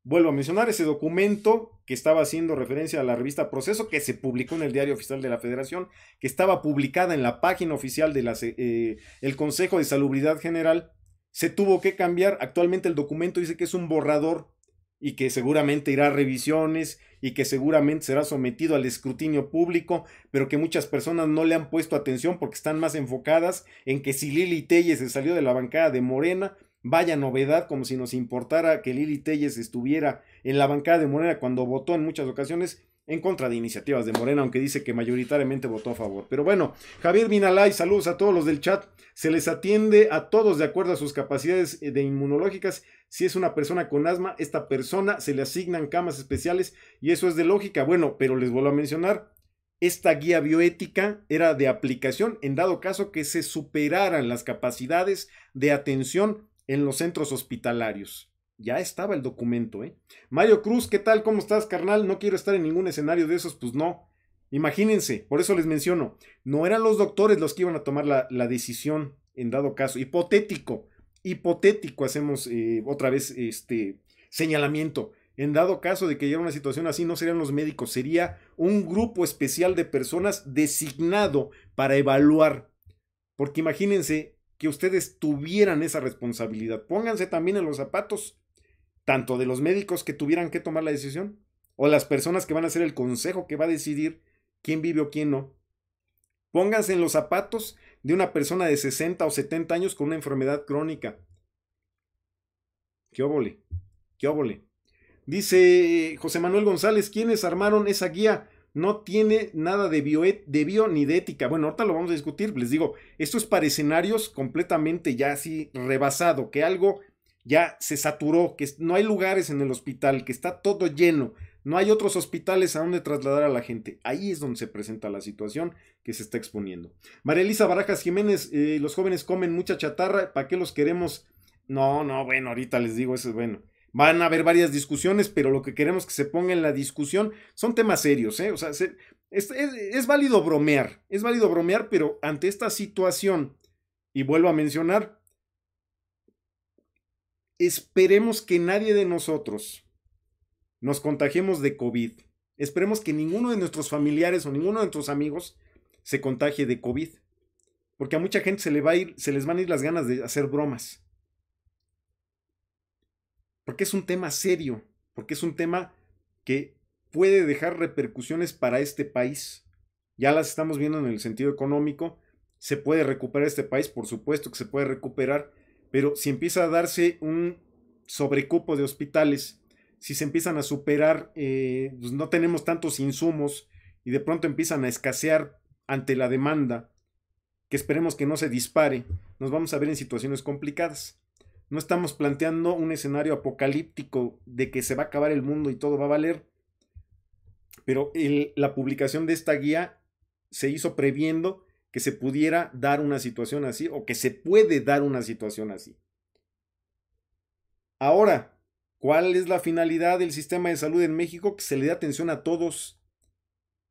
Vuelvo a mencionar ese documento que estaba haciendo referencia a la revista Proceso, que se publicó en el Diario Oficial de la Federación, que estaba publicada en la página oficial del eh, Consejo de Salubridad General, se tuvo que cambiar. Actualmente el documento dice que es un borrador y que seguramente irá a revisiones y que seguramente será sometido al escrutinio público, pero que muchas personas no le han puesto atención porque están más enfocadas en que si Lili Telle se salió de la bancada de Morena, Vaya novedad, como si nos importara que Lili Telles estuviera en la bancada de Morena cuando votó en muchas ocasiones en contra de iniciativas de Morena, aunque dice que mayoritariamente votó a favor. Pero bueno, Javier Vinalay, saludos a todos los del chat. Se les atiende a todos de acuerdo a sus capacidades eh, de inmunológicas. Si es una persona con asma, esta persona se le asignan camas especiales y eso es de lógica. Bueno, pero les vuelvo a mencionar, esta guía bioética era de aplicación en dado caso que se superaran las capacidades de atención en los centros hospitalarios. Ya estaba el documento, ¿eh? Mario Cruz, ¿qué tal? ¿Cómo estás, carnal? No quiero estar en ningún escenario de esos, pues no. Imagínense, por eso les menciono, no eran los doctores los que iban a tomar la, decisión en dado caso. Hipotético, hipotético hacemos eh, otra vez este señalamiento. En dado caso de que llegara una situación así, no serían los médicos, sería un grupo especial de personas designado para evaluar. Porque imagínense, que ustedes tuvieran esa responsabilidad. Pónganse también en los zapatos, tanto de los médicos que tuvieran que tomar la decisión, o las personas que van a ser el consejo que va a decidir quién vive o quién no. Pónganse en los zapatos de una persona de 60 o 70 años con una enfermedad crónica. ¡Qué óvole! ¡Qué óvole! Dice José Manuel González, ¿quiénes armaron esa guía? no tiene nada de bio, ni de ética. Bueno, ahorita lo vamos a discutir. Les digo, esto es para escenarios completamente ya así rebasado, que algo ya se saturó, que no hay lugares en el hospital, que está todo lleno, no hay otros hospitales a donde trasladar a la gente. Ahí es donde se presenta la situación que se está exponiendo. María Elisa Barajas Jiménez, eh, los jóvenes comen mucha chatarra, ¿para qué los queremos? No, no, bueno, ahorita les digo, eso es bueno. Van a haber varias discusiones, pero lo que queremos que se ponga en la discusión son temas serios, ¿eh? O sea, es, válido bromear, es válido bromear, pero ante esta situación, y vuelvo a mencionar, esperemos que nadie de nosotros nos contagiemos de COVID. Esperemos que ninguno de nuestros familiares o ninguno de nuestros amigos se contagie de COVID. Porque a mucha gente se, le va a ir, se les van a ir las ganas de hacer bromas porque es un tema serio, porque es un tema que puede dejar repercusiones para este país. Ya las estamos viendo en el sentido económico. Se puede recuperar este país, por supuesto que se puede recuperar, pero si empieza a darse un sobrecupo de hospitales, si se empiezan a superar, eh, pues no tenemos tantos insumos y de pronto empiezan a escasear ante la demanda, que esperemos que no se dispare, nos vamos a ver en situaciones complicadas. No estamos planteando un escenario apocalíptico de que se va a acabar el mundo y todo va a valer. Pero la publicación de esta guía se hizo previendo que se pudiera dar una situación así o que se puede dar una situación así. Ahora, ¿cuál es la finalidad del sistema de salud en México? Que se le dé atención a todos.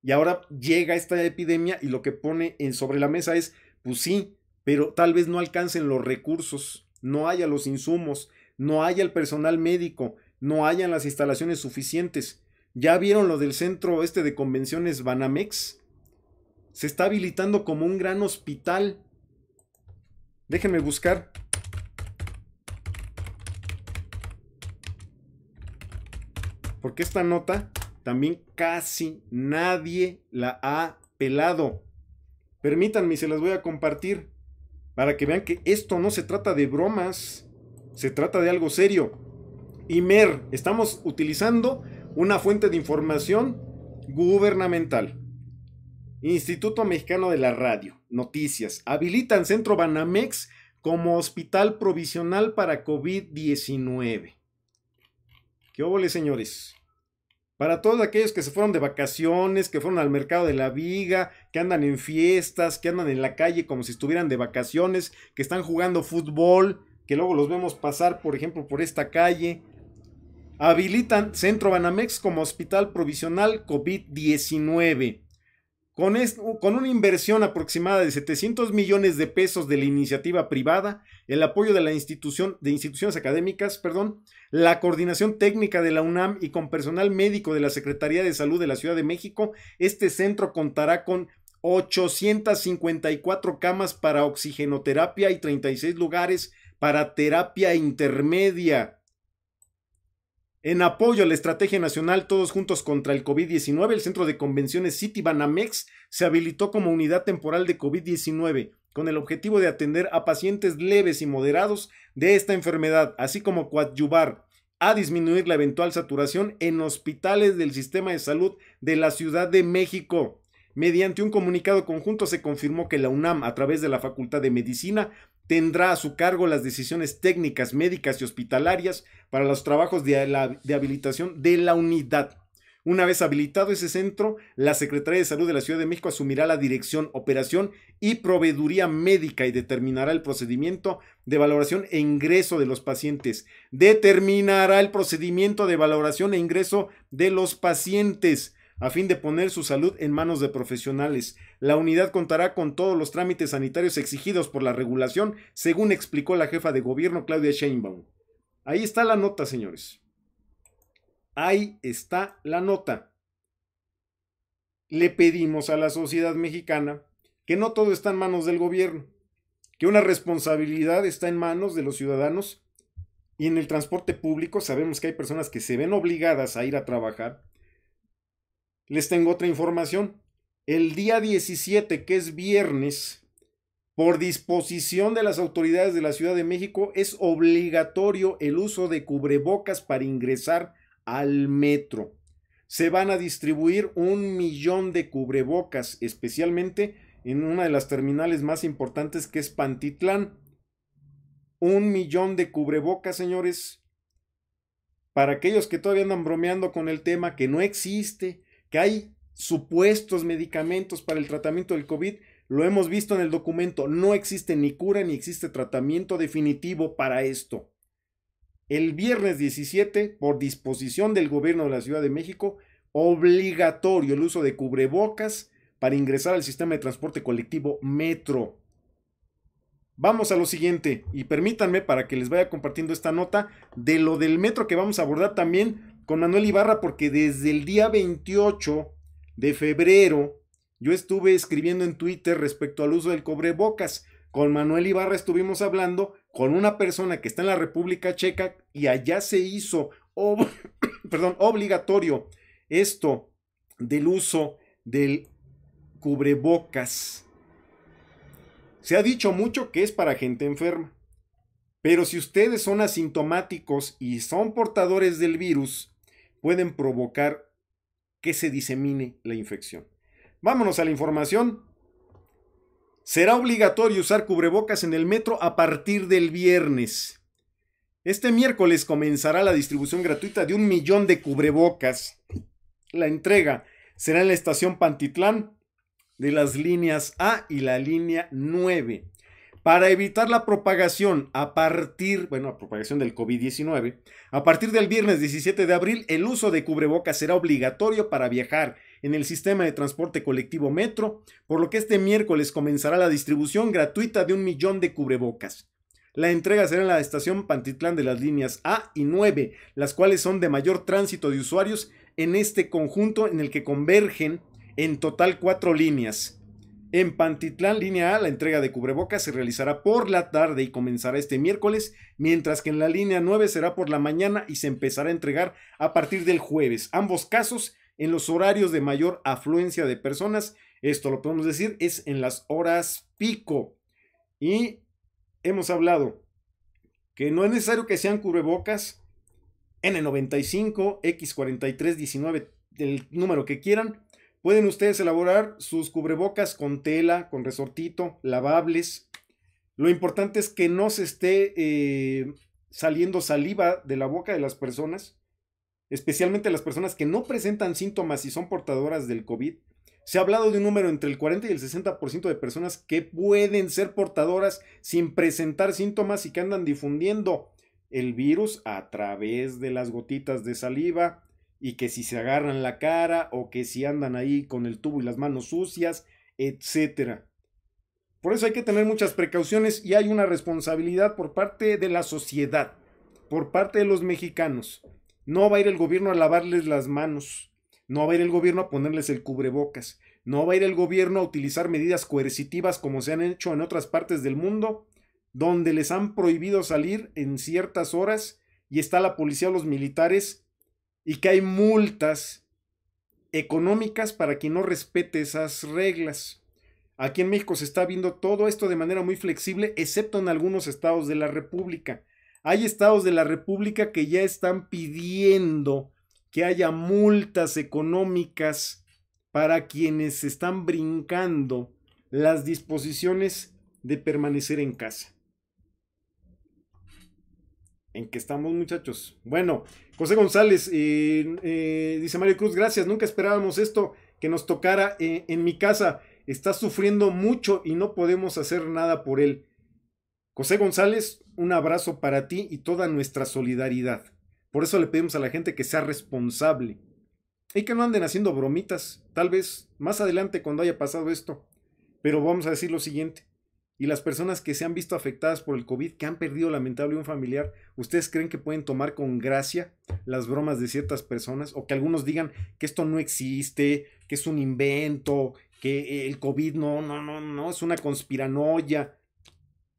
Y ahora llega esta epidemia y lo que pone en sobre la mesa es, pues sí, pero tal vez no alcancen los recursos no haya los insumos, no haya el personal médico, no hayan las instalaciones suficientes. ¿Ya vieron lo del centro este de convenciones Banamex? Se está habilitando como un gran hospital. Déjenme buscar. Porque esta nota también casi nadie la ha pelado. Permítanme, se las voy a compartir. Para que vean que esto no se trata de bromas, se trata de algo serio. Imer, estamos utilizando una fuente de información gubernamental. Instituto Mexicano de la Radio. Noticias. Habilitan Centro Banamex como hospital provisional para COVID-19. ¿Qué óvole, señores? Para todos aquellos que se fueron de vacaciones, que fueron al mercado de la viga, que andan en fiestas, que andan en la calle como si estuvieran de vacaciones, que están jugando fútbol, que luego los vemos pasar, por ejemplo, por esta calle. Habilitan Centro Banamex como hospital provisional COVID-19. Con, con, una inversión aproximada de 700 millones de pesos de la iniciativa privada, el apoyo de, la institución, de instituciones académicas, perdón, la coordinación técnica de la UNAM y con personal médico de la Secretaría de Salud de la Ciudad de México, este centro contará con 854 camas para oxigenoterapia y 36 lugares para terapia intermedia. En apoyo a la estrategia nacional Todos Juntos contra el COVID-19, el centro de convenciones City Banamex se habilitó como unidad temporal de COVID-19 con el objetivo de atender a pacientes leves y moderados de esta enfermedad, así como coadyuvar a disminuir la eventual saturación en hospitales del sistema de salud de la Ciudad de México. Mediante un comunicado conjunto se confirmó que la UNAM, a través de la Facultad de Medicina, tendrá a su cargo las decisiones técnicas, médicas y hospitalarias para los trabajos de, habilitación de la unidad. Una vez habilitado ese centro, la Secretaría de Salud de la Ciudad de México asumirá la dirección, operación y proveeduría médica y determinará el procedimiento de valoración e ingreso de los pacientes. Determinará el procedimiento de valoración e ingreso de los pacientes a fin de poner su salud en manos de profesionales. La unidad contará con todos los trámites sanitarios exigidos por la regulación, según explicó la jefa de gobierno Claudia Sheinbaum. Ahí está la nota, señores. Ahí está la nota. Le pedimos a la sociedad mexicana que no todo está en manos del gobierno, que una responsabilidad está en manos de los ciudadanos y en el transporte público sabemos que hay personas que se ven obligadas a ir a trabajar les tengo otra información. El día 17, que es viernes, por disposición de las autoridades de la Ciudad de México, es obligatorio el uso de cubrebocas para ingresar al metro. Se van a distribuir un millón de cubrebocas, especialmente en una de las terminales más importantes que es Pantitlán. Un millón de cubrebocas, señores. Para aquellos que todavía andan bromeando con el tema que no existe, que hay supuestos medicamentos para el tratamiento del COVID, lo hemos visto en el documento, no existe ni cura ni existe tratamiento definitivo para esto. El viernes 17, por disposición del gobierno de la Ciudad de México, obligatorio el uso de cubrebocas para ingresar al sistema de transporte colectivo metro. Vamos a lo siguiente y permítanme para que les vaya compartiendo esta nota de lo del metro que vamos a abordar también con Manuel Ibarra porque desde el día 28 de febrero yo estuve escribiendo en Twitter respecto al uso del cubrebocas. Con Manuel Ibarra estuvimos hablando con una persona que está en la República Checa y allá se hizo perdón, obligatorio esto del uso del cubrebocas. Se ha dicho mucho que es para gente enferma, pero si ustedes son asintomáticos y son portadores del virus, pueden provocar que se disemine la infección. Vámonos a la información. Será obligatorio usar cubrebocas en el metro a partir del viernes. Este miércoles comenzará la distribución gratuita de un millón de cubrebocas. La entrega será en la estación Pantitlán de las líneas A y la línea 9. Para evitar la propagación a partir, bueno, propagación del COVID-19, a partir del viernes 17 de abril, el uso de cubrebocas será obligatorio para viajar en el sistema de transporte colectivo Metro, por lo que este miércoles comenzará la distribución gratuita de un millón de cubrebocas. La entrega será en la estación Pantitlán de las líneas A y 9, las cuales son de mayor tránsito de usuarios en este conjunto en el que convergen en total cuatro líneas. En Pantitlán, línea A, la entrega de cubrebocas se realizará por la tarde y comenzará este miércoles, mientras que en la línea 9 será por la mañana y se empezará a entregar a partir del jueves. Ambos casos en los horarios de mayor afluencia de personas. Esto lo podemos decir es en las horas pico. Y hemos hablado que no es necesario que sean cubrebocas N95, X43, 19, el número que quieran. Pueden ustedes elaborar sus cubrebocas con tela, con resortito, lavables. Lo importante es que no se esté eh, saliendo saliva de la boca de las personas, especialmente las personas que no presentan síntomas y son portadoras del COVID. Se ha hablado de un número entre el 40 y el 60% de personas que pueden ser portadoras sin presentar síntomas y que andan difundiendo el virus a través de las gotitas de saliva, y que si se agarran la cara o que si andan ahí con el tubo y las manos sucias, etcétera. Por eso hay que tener muchas precauciones y hay una responsabilidad por parte de la sociedad, por parte de los mexicanos. No va a ir el gobierno a lavarles las manos, no va a ir el gobierno a ponerles el cubrebocas, no va a ir el gobierno a utilizar medidas coercitivas como se han hecho en otras partes del mundo, donde les han prohibido salir en ciertas horas y está la policía o los militares y que hay multas económicas para quien no respete esas reglas. Aquí en México se está viendo todo esto de manera muy flexible, excepto en algunos estados de la República. Hay estados de la República que ya están pidiendo que haya multas económicas para quienes están brincando las disposiciones de permanecer en casa en que estamos, muchachos. Bueno, José González, dice Mario Cruz, gracias, nunca esperábamos esto, que nos tocara eh, en mi casa. Está sufriendo mucho y no podemos hacer nada por él. José González, un abrazo para ti y toda nuestra solidaridad. Por eso le pedimos a la gente que sea responsable y que no anden haciendo bromitas. Tal vez más adelante cuando haya pasado esto. Pero vamos a decir lo siguiente y las personas que se han visto afectadas por el COVID, que han perdido lamentablemente un familiar, ¿ustedes creen que pueden tomar con gracia las bromas de ciertas personas? O que algunos digan que esto no existe, que es un invento, que el COVID no, no, no, no, es una conspiranoia.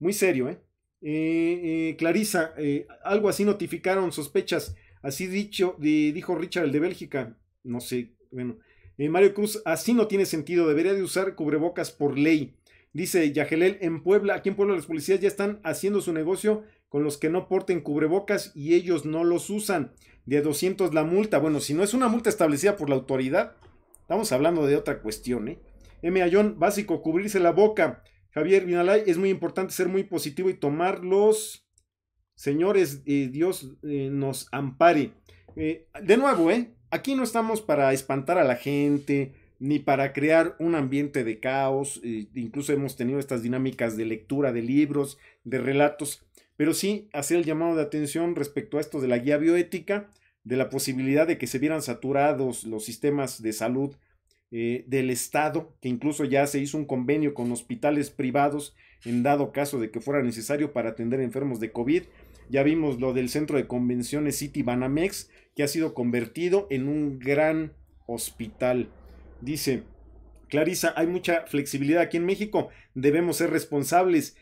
Muy serio, ¿eh? eh, eh Clarisa, eh, algo así notificaron sospechas, así dicho, dijo Richard, el de Bélgica, no sé, bueno. Mario Cruz, así no tiene sentido, debería de usar cubrebocas por ley. Dice Yajelel, en Puebla, aquí en Puebla las policías ya están haciendo su negocio con los que no porten cubrebocas y ellos no los usan. De 200 la multa. Bueno, si no es una multa establecida por la autoridad, estamos hablando de otra cuestión, ¿eh? M. Ayón, básico, cubrirse la boca. Javier Vinalay, es muy importante ser muy positivo y tomarlos. Señores, eh, Dios eh, nos ampare. Eh, de nuevo, ¿eh? Aquí no estamos para espantar a la gente, ni para crear un ambiente de caos. Eh, incluso hemos tenido estas dinámicas de lectura de libros, de relatos, pero sí hacer el llamado de atención respecto a esto de la guía bioética, de la posibilidad de que se vieran saturados los sistemas de salud eh, del Estado, que incluso ya se hizo un convenio con hospitales privados en dado caso de que fuera necesario para atender enfermos de COVID. Ya vimos lo del centro de convenciones City Banamex, que ha sido convertido en un gran hospital. Dice, Clarisa, hay mucha flexibilidad aquí en México, debemos ser responsables.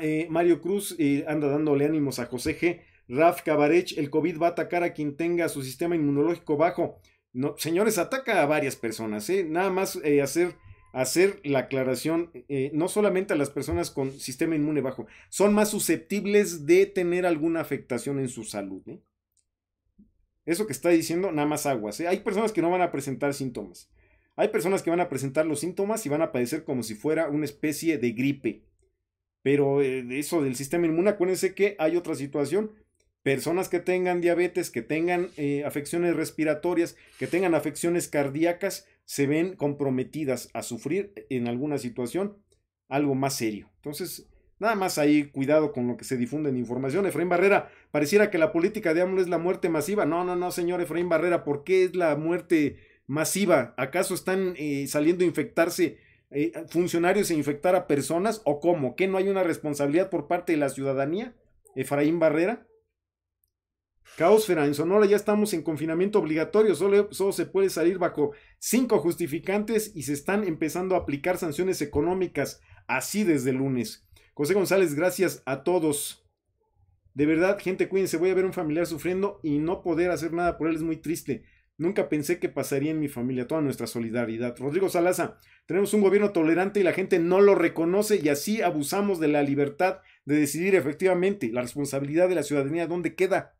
Eh, Mario Cruz eh, anda dándole ánimos a José G. Raf Cabarech, el COVID va a atacar a quien tenga su sistema inmunológico bajo. No, señores, ataca a varias personas, ¿eh? nada más hacer, hacer, la aclaración, no solamente a las personas con sistema inmune bajo, son más susceptibles de tener alguna afectación en su salud. Eso que está diciendo, nada más aguas. Hay personas que no van a presentar síntomas hay personas que van a presentar los síntomas y van a padecer como si fuera una especie de gripe. Pero eh, eso del sistema inmune, acuérdense que hay otra situación. Personas que tengan diabetes, que tengan eh, afecciones respiratorias, que tengan afecciones cardíacas, se ven comprometidas a sufrir en alguna situación algo más serio. Entonces, nada más ahí cuidado con lo que se difunde en información. Efraín Barrera, pareciera que la política de AMLO es la muerte masiva. No, no, no, señor Efraín Barrera, ¿por qué es la muerte masiva? ¿Acaso están eh, saliendo a infectarse eh, funcionarios e infectar a personas? ¿O cómo? ¿Que no hay una responsabilidad por parte de la ciudadanía? Efraín Barrera. Caosfera, en Sonora ya estamos en confinamiento obligatorio, solo, solo, se puede salir bajo cinco justificantes y se están empezando a aplicar sanciones económicas, así desde el lunes. José González, gracias a todos. De verdad, gente, cuídense, voy a ver un familiar sufriendo y no poder hacer nada por él es muy triste. Nunca pensé que pasaría en mi familia toda nuestra solidaridad. Rodrigo Salaza, tenemos un gobierno tolerante y la gente no lo reconoce y así abusamos de la libertad de decidir efectivamente la responsabilidad de la ciudadanía dónde queda.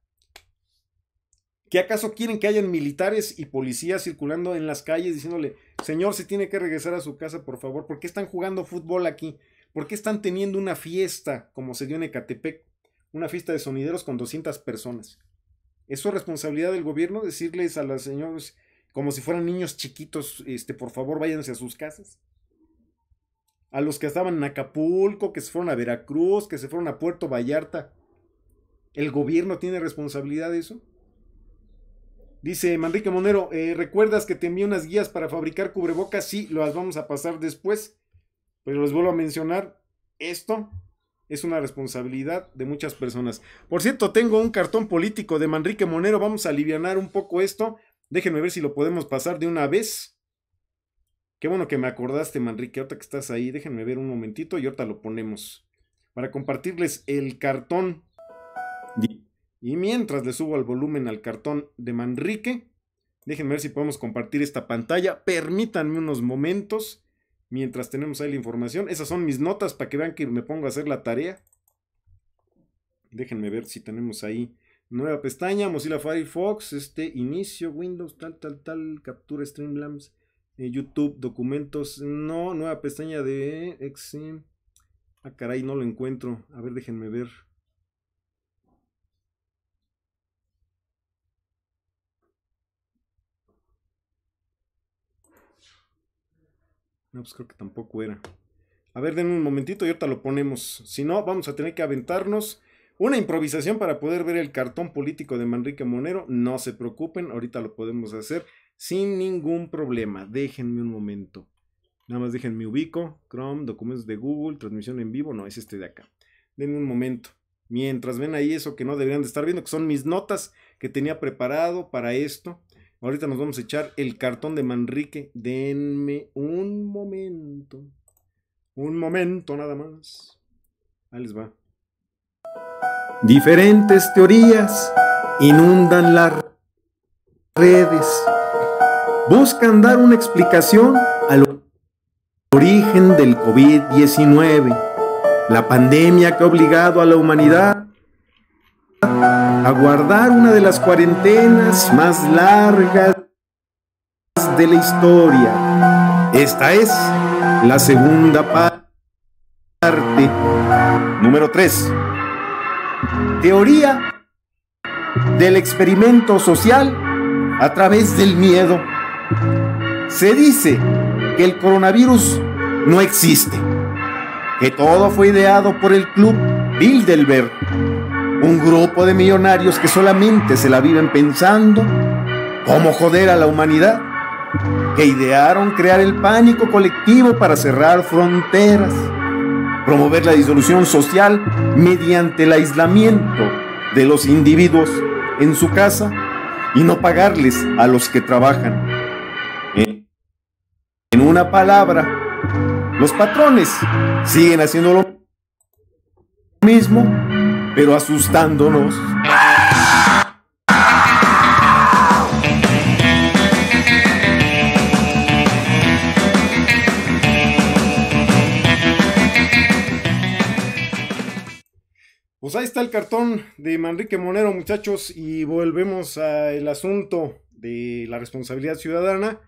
¿Que acaso quieren que hayan militares y policías circulando en las calles diciéndole, señor, se tiene que regresar a su casa, por favor? ¿Por qué están jugando fútbol aquí? ¿Por qué están teniendo una fiesta como se dio en Ecatepec? Una fiesta de sonideros con 200 personas. Es su responsabilidad del gobierno decirles a las señores, como si fueran niños chiquitos, este, por favor váyanse a sus casas. A los que estaban en Acapulco, que se fueron a Veracruz, que se fueron a Puerto Vallarta. ¿El gobierno tiene responsabilidad de eso? Dice Manrique Monero, eh, ¿recuerdas que te envié unas guías para fabricar cubrebocas? Sí, las vamos a pasar después. Pero les vuelvo a mencionar esto es una responsabilidad de muchas personas. Por cierto, tengo un cartón político de Manrique Monero. Vamos a aliviar un poco esto. Déjenme ver si lo podemos pasar de una vez. Qué bueno que me acordaste, Manrique. Ahorita que estás ahí, déjenme ver un momentito y ahorita lo ponemos. Para compartirles el cartón. Y mientras le subo el volumen al cartón de Manrique, déjenme ver si podemos compartir esta pantalla. Permítanme unos momentos mientras tenemos ahí la información. Esas son mis notas para que vean que me pongo a hacer la tarea. Déjenme ver si tenemos ahí nueva pestaña, Mozilla Firefox, este inicio, Windows, tal, tal, tal, captura Streamlabs, eh, YouTube, documentos, no, nueva pestaña de Excel. Ah, caray, no lo encuentro. A ver, déjenme ver. No, pues creo que tampoco era. A ver, denme un momentito y ahorita lo ponemos. Si no, vamos a tener que aventarnos una improvisación para poder ver el cartón político de Manrique Monero. No se preocupen, ahorita lo podemos hacer sin ningún problema. Déjenme un momento. Nada más déjenme ubico. Chrome, documentos de Google, transmisión en vivo. No, es este de acá. Denme un momento. Mientras ven ahí eso que no deberían de estar viendo, que son mis notas que tenía preparado para esto. Ahorita nos vamos a echar el cartón de Manrique. Denme un momento. Un momento nada más. Ahí les va. Diferentes teorías inundan las redes. Buscan dar una explicación al origen del COVID-19, la pandemia que ha obligado a la humanidad aguardar una de las cuarentenas más largas de la historia. Esta es la segunda parte. Número 3. Teoría del experimento social a través del miedo. Se dice que el coronavirus no existe, que todo fue ideado por el club Bilderberg un grupo de millonarios que solamente se la viven pensando cómo joder a la humanidad, que idearon crear el pánico colectivo para cerrar fronteras, promover la disolución social mediante el aislamiento de los individuos en su casa y no pagarles a los que trabajan. En una palabra, los patrones siguen haciendo lo mismo pero asustándonos. Pues ahí está el cartón de Manrique Monero, muchachos, y volvemos al asunto de la responsabilidad ciudadana.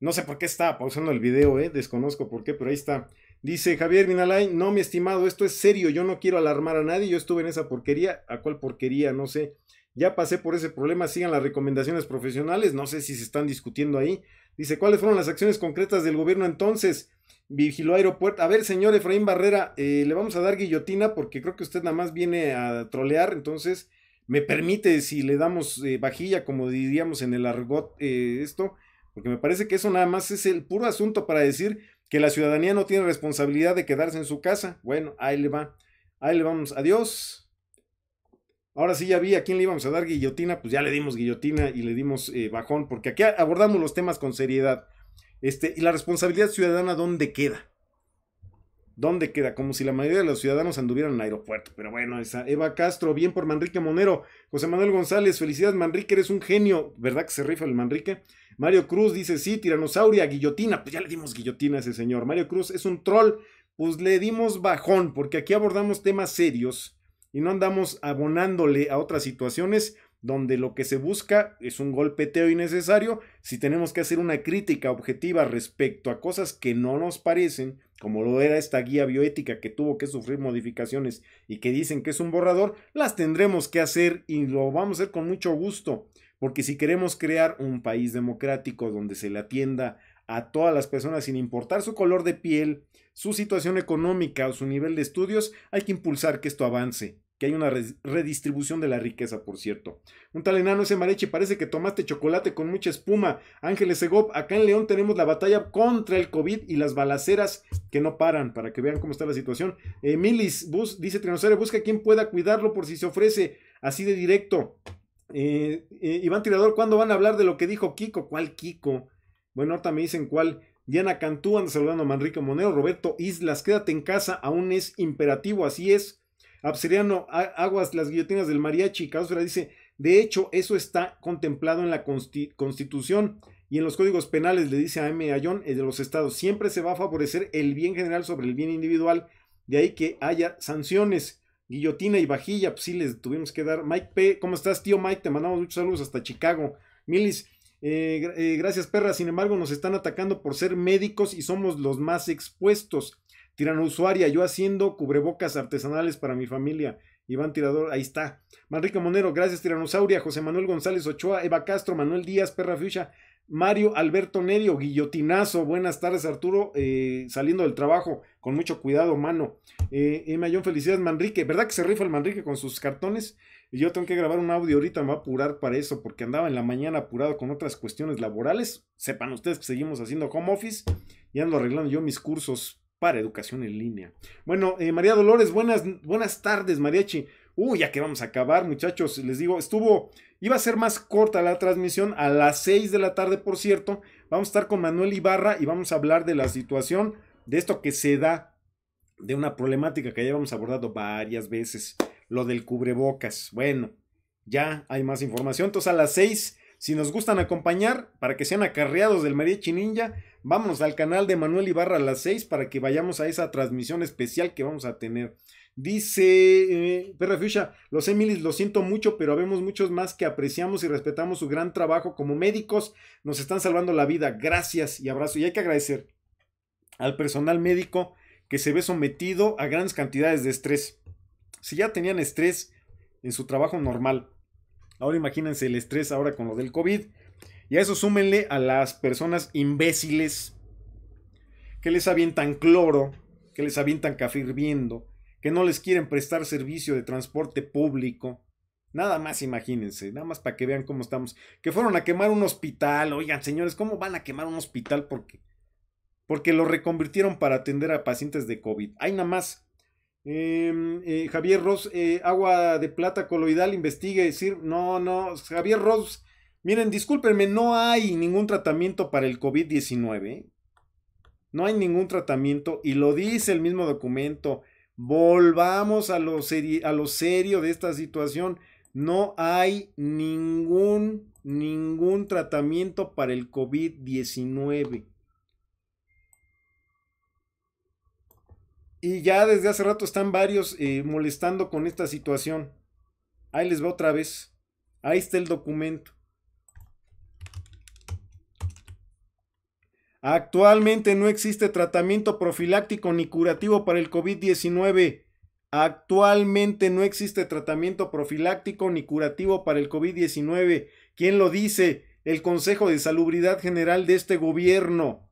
No sé por qué está pausando el video, ¿eh? desconozco por qué, pero ahí está. Dice Javier Vinalay, no, mi estimado, esto es serio, yo no quiero alarmar a nadie, yo estuve en esa porquería, ¿a cuál porquería? No sé. Ya pasé por ese problema, sigan las recomendaciones profesionales, no sé si se están discutiendo ahí. Dice, ¿cuáles fueron las acciones concretas del gobierno entonces? Vigiló aeropuerto. A ver, señor Efraín Barrera, eh, le vamos a dar guillotina porque creo que usted nada más viene a trolear, entonces me permite si le damos eh, vajilla, como diríamos en el argot, eh, esto, porque me parece que eso nada más es el puro asunto para decir, que la ciudadanía no tiene responsabilidad de quedarse en su casa. Bueno, ahí le va. Ahí le vamos. Adiós. Ahora sí ya vi a quién le íbamos a dar guillotina, pues ya le dimos guillotina y le dimos eh, bajón, porque aquí abordamos los temas con seriedad. Este, y la responsabilidad ciudadana, ¿dónde queda? ¿Dónde queda? Como si la mayoría de los ciudadanos anduvieran en aeropuerto. Pero bueno, esa Eva Castro, bien por Manrique Monero. José Manuel González, felicidades Manrique, eres un genio. ¿Verdad que se rifa el Manrique? Mario Cruz dice, sí, tiranosauria, guillotina. Pues ya le dimos guillotina a ese señor. Mario Cruz es un troll. Pues le dimos bajón, porque aquí abordamos temas serios y no andamos abonándole a otras situaciones donde lo que se busca es un golpeteo innecesario. Si tenemos que hacer una crítica objetiva respecto a cosas que no nos parecen, como lo era esta guía bioética que tuvo que sufrir modificaciones y que dicen que es un borrador, las tendremos que hacer y lo vamos a hacer con mucho gusto. Porque si queremos crear un país democrático donde se le atienda a todas las personas sin importar su color de piel, su situación económica o su nivel de estudios, hay que impulsar que esto avance, que hay una redistribución de la riqueza, por cierto. Un tal enano ese mareche, parece que tomaste chocolate con mucha espuma. Ángeles Segov, acá en León tenemos la batalla contra el COVID y las balaceras que no paran, para que vean cómo está la situación. Emilis Bus, dice Trinosaurio, busca quien pueda cuidarlo por si se ofrece, así de directo. Eh, eh, Iván Tirador, ¿cuándo van a hablar de lo que dijo Kiko? ¿Cuál Kiko? Bueno, ahorita me dicen cuál. Diana Cantú anda saludando a Manrique Monero. Roberto Islas, quédate en casa, aún es imperativo, así es. Abseriano Aguas, las guillotinas del mariachi. Causera dice, de hecho, eso está contemplado en la Constitución y en los códigos penales, le dice a M. Ayón, de los estados. Siempre se va a favorecer el bien general sobre el bien individual, de ahí que haya sanciones. Guillotina y vajilla, pues sí les tuvimos que dar. Mike P, ¿cómo estás, tío Mike? Te mandamos muchos saludos hasta Chicago. Milis, eh, eh, gracias, perra. Sin embargo, nos están atacando por ser médicos y somos los más expuestos. Tiranousuaria, yo haciendo cubrebocas artesanales para mi familia. Iván Tirador, ahí está. Manrique Monero, gracias Tiranosauria, José Manuel González Ochoa, Eva Castro, Manuel Díaz, Perra Fucha. Mario Alberto Nerio, guillotinazo. Buenas tardes, Arturo. Eh, saliendo del trabajo, con mucho cuidado, mano. Eh, Emma felicidades, Manrique. ¿Verdad que se rifa el Manrique con sus cartones? yo tengo que grabar un audio ahorita, me va a apurar para eso, porque andaba en la mañana apurado con otras cuestiones laborales. Sepan ustedes que seguimos haciendo home office y ando arreglando yo mis cursos para educación en línea. Bueno, eh, María Dolores, buenas, buenas tardes, Mariachi. Uy, ya que vamos a acabar, muchachos. Les digo, estuvo Iba a ser más corta la transmisión a las 6 de la tarde, por cierto. Vamos a estar con Manuel Ibarra y vamos a hablar de la situación, de esto que se da, de una problemática que ya hemos abordado varias veces, lo del cubrebocas. Bueno, ya hay más información. Entonces a las 6, si nos gustan acompañar, para que sean acarreados del Mariachi Ninja, vámonos al canal de Manuel Ibarra a las 6 para que vayamos a esa transmisión especial que vamos a tener. Dice eh, Perra los Emilis lo siento mucho, pero vemos muchos más que apreciamos y respetamos su gran trabajo como médicos. Nos están salvando la vida. Gracias y abrazo. Y hay que agradecer al personal médico que se ve sometido a grandes cantidades de estrés. Si ya tenían estrés en su trabajo normal, ahora imagínense el estrés ahora con lo del COVID. Y a eso súmenle a las personas imbéciles que les avientan cloro, que les avientan café hirviendo, que no les quieren prestar servicio de transporte público. Nada más imagínense, nada más para que vean cómo estamos. Que fueron a quemar un hospital. Oigan, señores, ¿cómo van a quemar un hospital? Porque, porque lo reconvirtieron para atender a pacientes de COVID. Hay nada más. Em, eh, Javier Ross, eh, agua de plata coloidal, investigue. Decir, no, no, Javier Ross, miren, discúlpenme, no hay ningún tratamiento para el COVID-19. No hay ningún tratamiento y lo dice el mismo documento. Volvamos a lo, a lo serio de esta situación. No hay ningún, ningún tratamiento para el COVID-19. Y ya desde hace rato están varios eh, molestando con esta situación. Ahí les va otra vez. Ahí está el documento. Actualmente no existe tratamiento profiláctico ni curativo para el COVID-19. Actualmente no existe tratamiento profiláctico ni curativo para el COVID-19. ¿Quién lo dice? El Consejo de Salubridad General de este gobierno.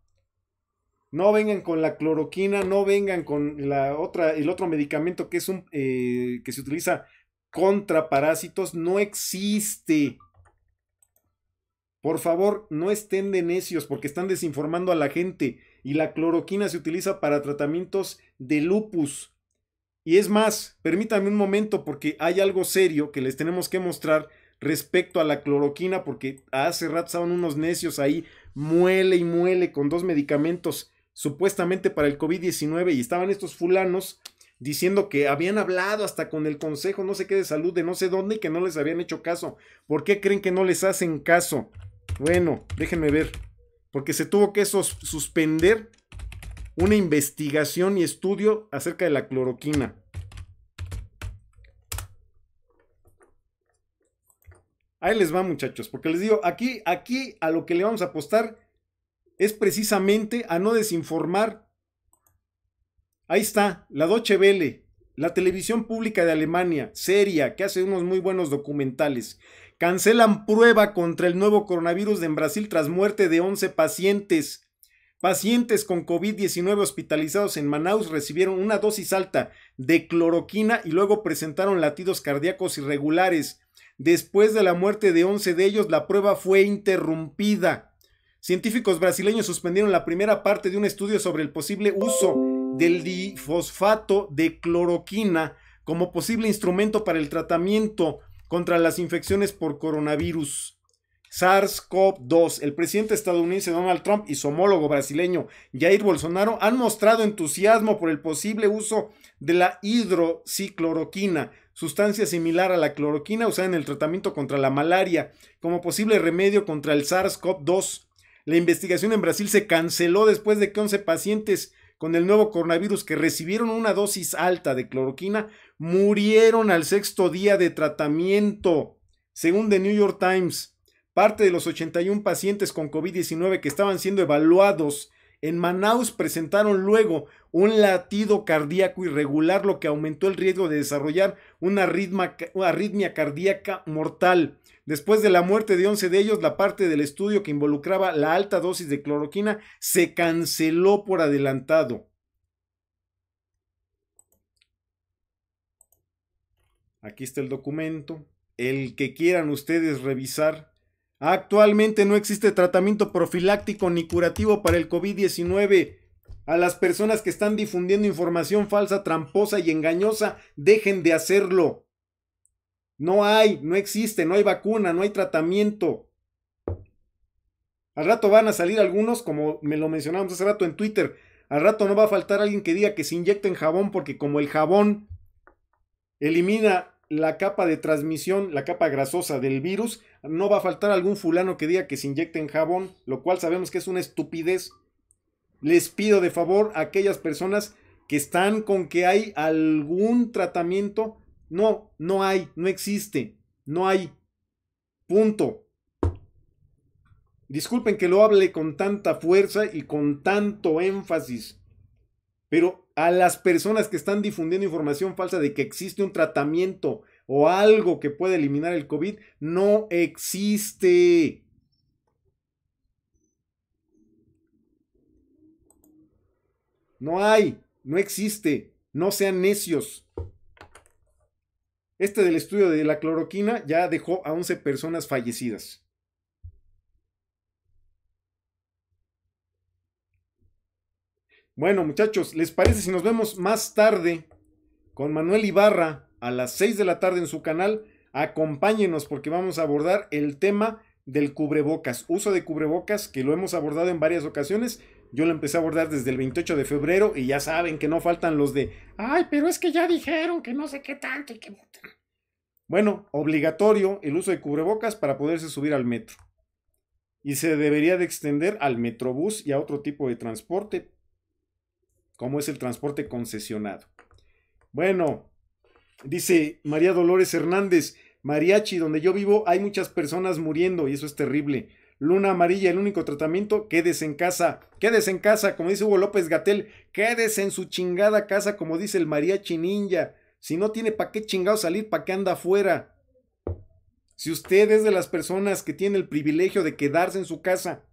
No vengan con la cloroquina, no vengan con la otra, el otro medicamento que es eh, que se utiliza contra parásitos. No existe. Por favor, no estén de necios porque están desinformando a la gente y la cloroquina se utiliza para tratamientos de lupus. Y es más, permítanme un momento porque hay algo serio que les tenemos que mostrar respecto a la cloroquina porque hace rato estaban unos necios ahí, muele y muele con dos medicamentos supuestamente para el COVID-19 y estaban estos fulanos diciendo que habían hablado hasta con el Consejo no sé qué de salud de no sé dónde y que no les habían hecho caso. ¿Por qué creen que no les hacen caso? Bueno, déjenme ver. Porque se tuvo que suspender una investigación y estudio acerca de la cloroquina. Ahí les va, muchachos, porque les digo, aquí, aquí a lo que le vamos a apostar es precisamente a no desinformar. Ahí está, la Deutsche Welle, la televisión pública de Alemania, seria, que hace unos muy buenos documentales. Cancelan prueba contra el nuevo coronavirus en Brasil tras muerte de 11 pacientes. Pacientes con COVID-19 hospitalizados en Manaus recibieron una dosis alta de cloroquina y luego presentaron latidos cardíacos irregulares. Después de la muerte de 11 de ellos, la prueba fue interrumpida. Científicos brasileños suspendieron la primera parte de un estudio sobre el posible uso del difosfato de cloroquina como posible instrumento para el tratamiento contra las infecciones por coronavirus. SARS-CoV-2. El presidente estadounidense Donald Trump y su homólogo brasileño Jair Bolsonaro han mostrado entusiasmo por el posible uso de la hidrocicloroquina, sustancia similar a la cloroquina usada en el tratamiento contra la malaria, como posible remedio contra el SARS-CoV-2. La investigación en Brasil se canceló después de que 11 pacientes con el nuevo coronavirus que recibieron una dosis alta de cloroquina murieron al sexto día de tratamiento, según The New York Times. Parte de los 81 pacientes con COVID-19 que estaban siendo evaluados en Manaus presentaron luego un latido cardíaco irregular, lo que aumentó el riesgo de desarrollar una, arritmia cardíaca mortal. Después de la muerte de 11 de ellos, la parte del estudio que involucraba la alta dosis de cloroquina se canceló por adelantado. Aquí está el documento. El que quieran ustedes revisar. Actualmente no existe tratamiento profiláctico ni curativo para el COVID-19. A las personas que están difundiendo información falsa, tramposa y engañosa, dejen de hacerlo. No hay, no existe, no hay vacuna, no hay tratamiento. Al rato van a salir algunos, como me lo mencionamos hace rato en Twitter, al rato no va a faltar alguien que diga que se inyecten jabón porque como el jabón elimina la capa de transmisión, la capa grasosa del virus, no va a faltar algún fulano que diga que se en jabón, lo cual sabemos que es una estupidez. Les pido de favor a aquellas personas que están con que hay algún tratamiento. No, no hay, no existe, no hay. Punto. Disculpen que lo hable con tanta fuerza y con tanto énfasis, pero a las personas que están difundiendo información falsa de que existe un tratamiento o algo que puede eliminar el COVID, no existe. No hay, no existe, no sean necios. Este del estudio de la cloroquina ya dejó a 11 personas fallecidas. Bueno, muchachos, ¿les parece si nos vemos más tarde con Manuel Ibarra a las 6 de la tarde en su canal? Acompáñenos porque vamos a abordar el tema del cubrebocas, uso de cubrebocas que lo hemos abordado en varias ocasiones. Yo lo empecé a abordar desde el 28 de febrero y ya saben que no faltan los de, ay, pero es que ya dijeron que no sé qué tanto y qué. Bueno, obligatorio el uso de cubrebocas para poderse subir al metro. Y se debería de extender al metrobús y a otro tipo de transporte, como es el transporte concesionado. Bueno, dice María Dolores Hernández, Mariachi, donde yo vivo hay muchas personas muriendo y eso es terrible. Luna amarilla, el único tratamiento, quédese en casa, quédese en casa, como dice Hugo López Gatel, quédese en su chingada casa, como dice el mariachi ninja. Si no tiene para qué chingado salir, para qué anda afuera. Si usted es de las personas que tiene el privilegio de quedarse en su casa,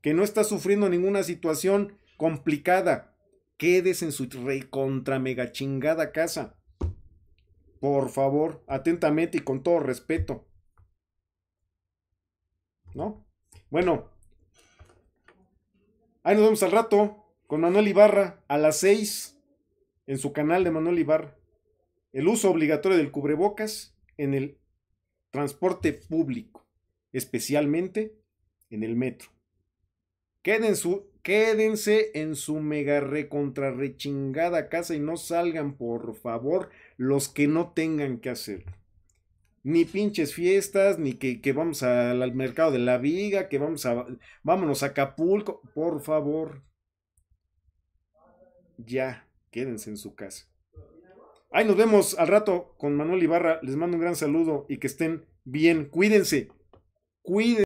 que no está sufriendo ninguna situación complicada, quedes en su rey contra mega chingada casa. Por favor, atentamente y con todo respeto. ¿No? Bueno. Ahí nos vemos al rato con Manuel Ibarra a las 6 en su canal de Manuel Ibarra. El uso obligatorio del cubrebocas en el transporte público, especialmente en el metro. Queden su Quédense en su mega recontra rechingada casa y no salgan, por favor, los que no tengan que hacer Ni pinches fiestas, ni que, que vamos al, al, mercado de la viga, que vamos a. Vámonos a Acapulco, por favor. Ya, quédense en su casa. Ahí nos vemos al rato con Manuel Ibarra. Les mando un gran saludo y que estén bien. Cuídense. Cuídense.